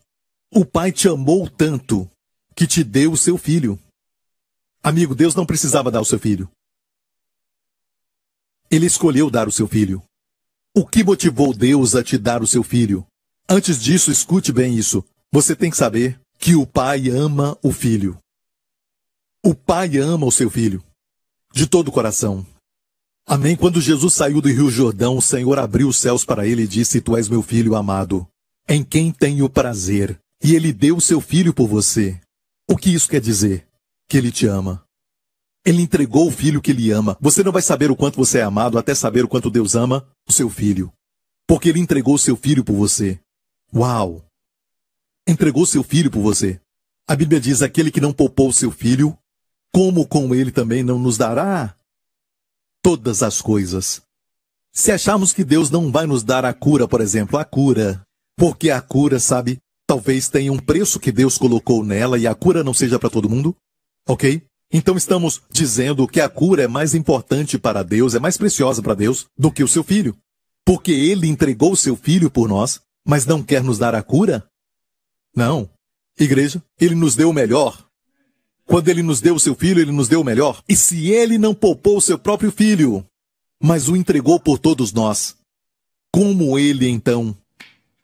O Pai te amou tanto que te deu o seu filho. Amigo, Deus não precisava dar o seu filho. Ele escolheu dar o seu filho. O que motivou Deus a te dar o seu filho? Antes disso, escute bem isso. Você tem que saber que o pai ama o filho. O pai ama o seu filho de todo o coração. Amém. Quando Jesus saiu do Rio Jordão, o Senhor abriu os céus para ele e disse: Tu és meu filho amado, em quem tenho prazer. E ele deu o seu filho por você. O que isso quer dizer? Que ele te ama. Ele entregou o filho que ele ama. Você não vai saber o quanto você é amado até saber o quanto Deus ama o seu filho. Porque ele entregou o seu filho por você. Uau! Entregou seu filho por você. A Bíblia diz: aquele que não poupou seu filho, como com ele também não nos dará todas as coisas. Se acharmos que Deus não vai nos dar a cura, por exemplo, a cura, porque a cura, sabe, talvez tenha um preço que Deus colocou nela e a cura não seja para todo mundo, ok? Então estamos dizendo que a cura é mais importante para Deus, é mais preciosa para Deus do que o seu filho, porque ele entregou o seu filho por nós, mas não quer nos dar a cura? Não. Igreja, ele nos deu o melhor, quando ele nos deu o seu filho, ele nos deu o melhor. E se ele não poupou o seu próprio filho, mas o entregou por todos nós, como ele então?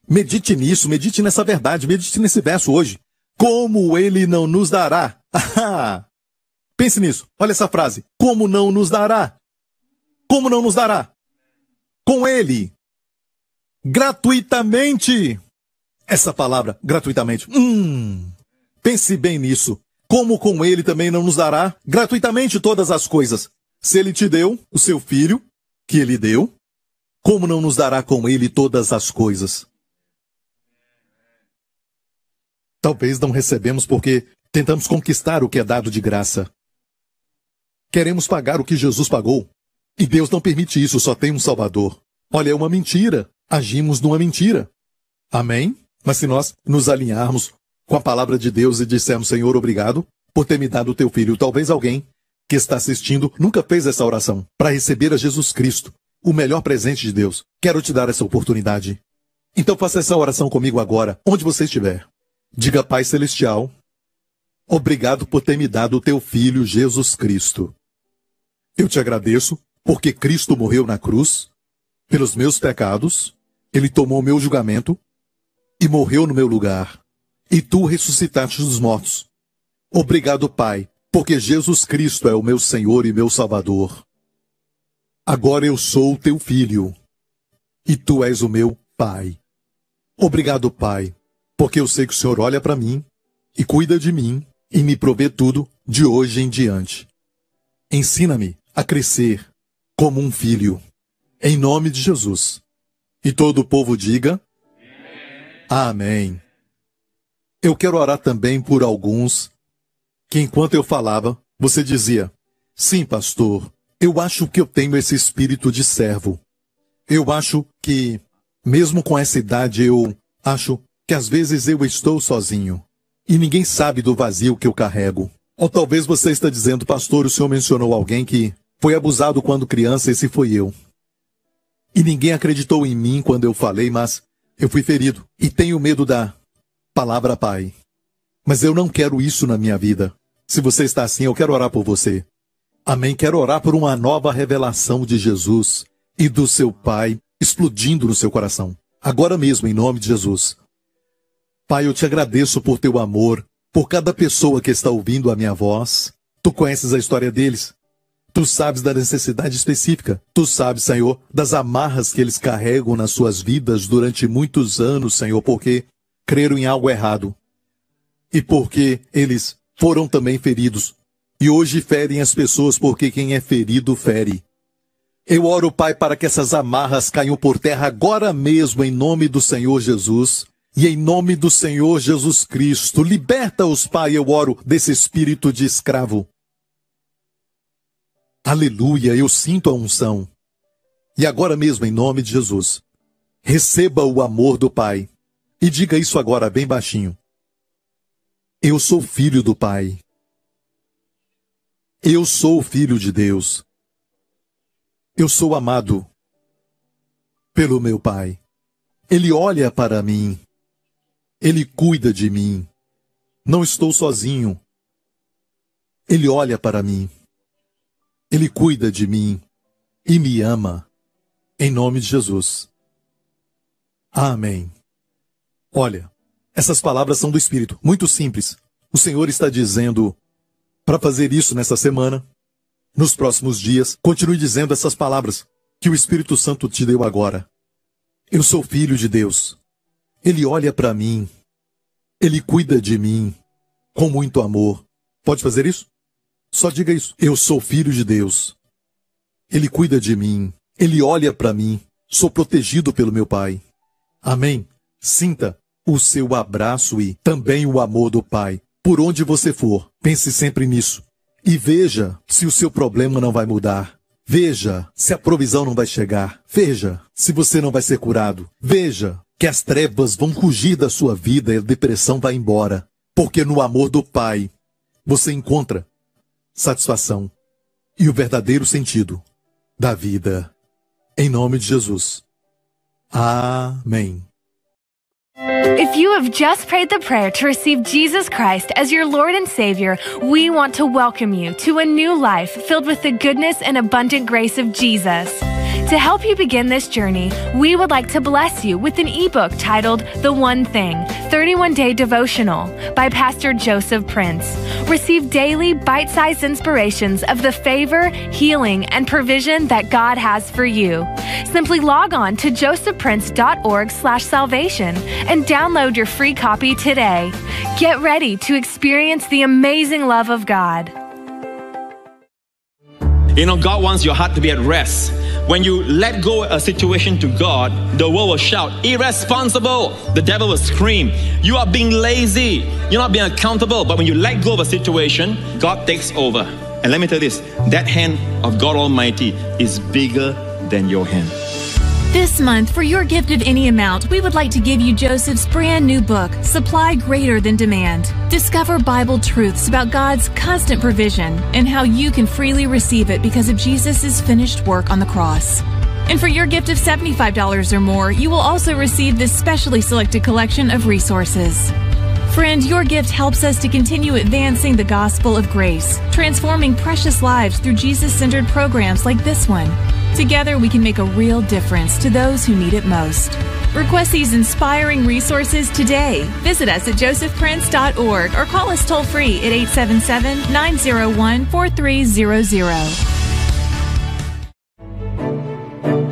Medite nisso, medite nessa verdade, medite nesse verso hoje. Como ele não nos dará? Pense nisso. Olha essa frase. Como não nos dará? Como não nos dará? Com ele. Gratuitamente. Essa palavra, gratuitamente. Hum. Pense bem nisso como com ele também não nos dará gratuitamente todas as coisas? Se ele te deu o seu filho, que ele deu, como não nos dará com ele todas as coisas? Talvez não recebemos porque tentamos conquistar o que é dado de graça. Queremos pagar o que Jesus pagou. E Deus não permite isso, só tem um Salvador. Olha, é uma mentira. Agimos numa mentira. Amém? Mas se nós nos alinharmos com a palavra de Deus e dissermos, Senhor, obrigado por ter me dado o teu filho. Talvez alguém que está assistindo nunca fez essa oração para receber a Jesus Cristo, o melhor presente de Deus. Quero te dar essa oportunidade. Então faça essa oração comigo agora, onde você estiver. Diga, Pai Celestial, obrigado por ter me dado o teu filho Jesus Cristo. Eu te agradeço porque Cristo morreu na cruz pelos meus pecados, ele tomou meu julgamento e morreu no meu lugar e tu ressuscitaste dos mortos. Obrigado, Pai, porque Jesus Cristo é o meu Senhor e meu Salvador. Agora eu sou teu filho, e tu és o meu Pai. Obrigado, Pai, porque eu sei que o Senhor olha para mim e cuida de mim e me provê tudo de hoje em diante. Ensina-me a crescer como um filho, em nome de Jesus. E todo o povo diga: Amém. Amém. Eu quero orar também por alguns que, enquanto eu falava, você dizia: Sim, pastor, eu acho que eu tenho esse espírito de servo. Eu acho que, mesmo com essa idade, eu acho que às vezes eu estou sozinho e ninguém sabe do vazio que eu carrego. Ou talvez você está dizendo, pastor, o senhor mencionou alguém que foi abusado quando criança, esse foi eu. E ninguém acreditou em mim quando eu falei, mas eu fui ferido e tenho medo da Palavra Pai. Mas eu não quero isso na minha vida. Se você está assim, eu quero orar por você. Amém. Quero orar por uma nova revelação de Jesus e do seu Pai explodindo no seu coração. Agora mesmo, em nome de Jesus. Pai, eu te agradeço por teu amor, por cada pessoa que está ouvindo a minha voz. Tu conheces a história deles. Tu sabes da necessidade específica. Tu sabes, Senhor, das amarras que eles carregam nas suas vidas durante muitos anos, Senhor, porque creram em algo errado. E porque eles foram também feridos. E hoje ferem as pessoas porque quem é ferido fere. Eu oro, Pai, para que essas amarras caiam por terra agora mesmo, em nome do Senhor Jesus. E em nome do Senhor Jesus Cristo, liberta-os, Pai, eu oro, desse espírito de escravo. Aleluia, eu sinto a unção. E agora mesmo, em nome de Jesus, receba o amor do Pai. E diga isso agora bem baixinho. Eu sou filho do Pai. Eu sou filho de Deus. Eu sou amado pelo meu Pai. Ele olha para mim. Ele cuida de mim. Não estou sozinho. Ele olha para mim. Ele cuida de mim e me ama. Em nome de Jesus. Amém. Olha, essas palavras são do Espírito, muito simples. O Senhor está dizendo para fazer isso nessa semana, nos próximos dias, continue dizendo essas palavras que o Espírito Santo te deu agora. Eu sou filho de Deus. Ele olha para mim. Ele cuida de mim com muito amor. Pode fazer isso? Só diga isso. Eu sou filho de Deus. Ele cuida de mim. Ele olha para mim. Sou protegido pelo meu Pai. Amém. Sinta o seu abraço e também o amor do Pai. Por onde você for, pense sempre nisso. E veja se o seu problema não vai mudar. Veja se a provisão não vai chegar. Veja se você não vai ser curado. Veja que as trevas vão fugir da sua vida e a depressão vai embora. Porque no amor do Pai você encontra satisfação e o verdadeiro sentido da vida. Em nome de Jesus. Amém. If you have just prayed the prayer to receive Jesus Christ as your Lord and Savior, we want to welcome you to a new life filled with the goodness and abundant grace of Jesus. To help you begin this journey, we would like to bless you with an ebook titled The One Thing 31 Day Devotional by Pastor Joseph Prince. Receive daily bite sized inspirations of the favor, healing, and provision that God has for you. Simply log on to josephprince.org slash salvation and download your free copy today. Get ready to experience the amazing love of God. You know, God wants your heart to be at rest. When you let go a situation to God, the world will shout, irresponsible. The devil will scream, you are being lazy. You're not being accountable. But when you let go of a situation, God takes over. And let me tell you this that hand of God Almighty is bigger than your hand. This month, for your gift of any amount, we would like to give you Joseph's brand new book, Supply Greater Than Demand. Discover Bible truths about God's constant provision and how you can freely receive it because of Jesus' finished work on the cross. And for your gift of $75 or more, you will also receive this specially selected collection of resources. Friend, your gift helps us to continue advancing the gospel of grace, transforming precious lives through Jesus centered programs like this one. Together, we can make a real difference to those who need it most. Request these inspiring resources today. Visit us at josephprince.org or call us toll free at 877 901 4300.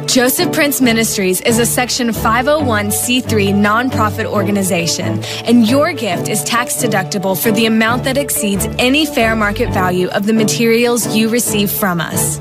Joseph Prince Ministries is a Section 501c3 nonprofit organization, and your gift is tax deductible for the amount that exceeds any fair market value of the materials you receive from us.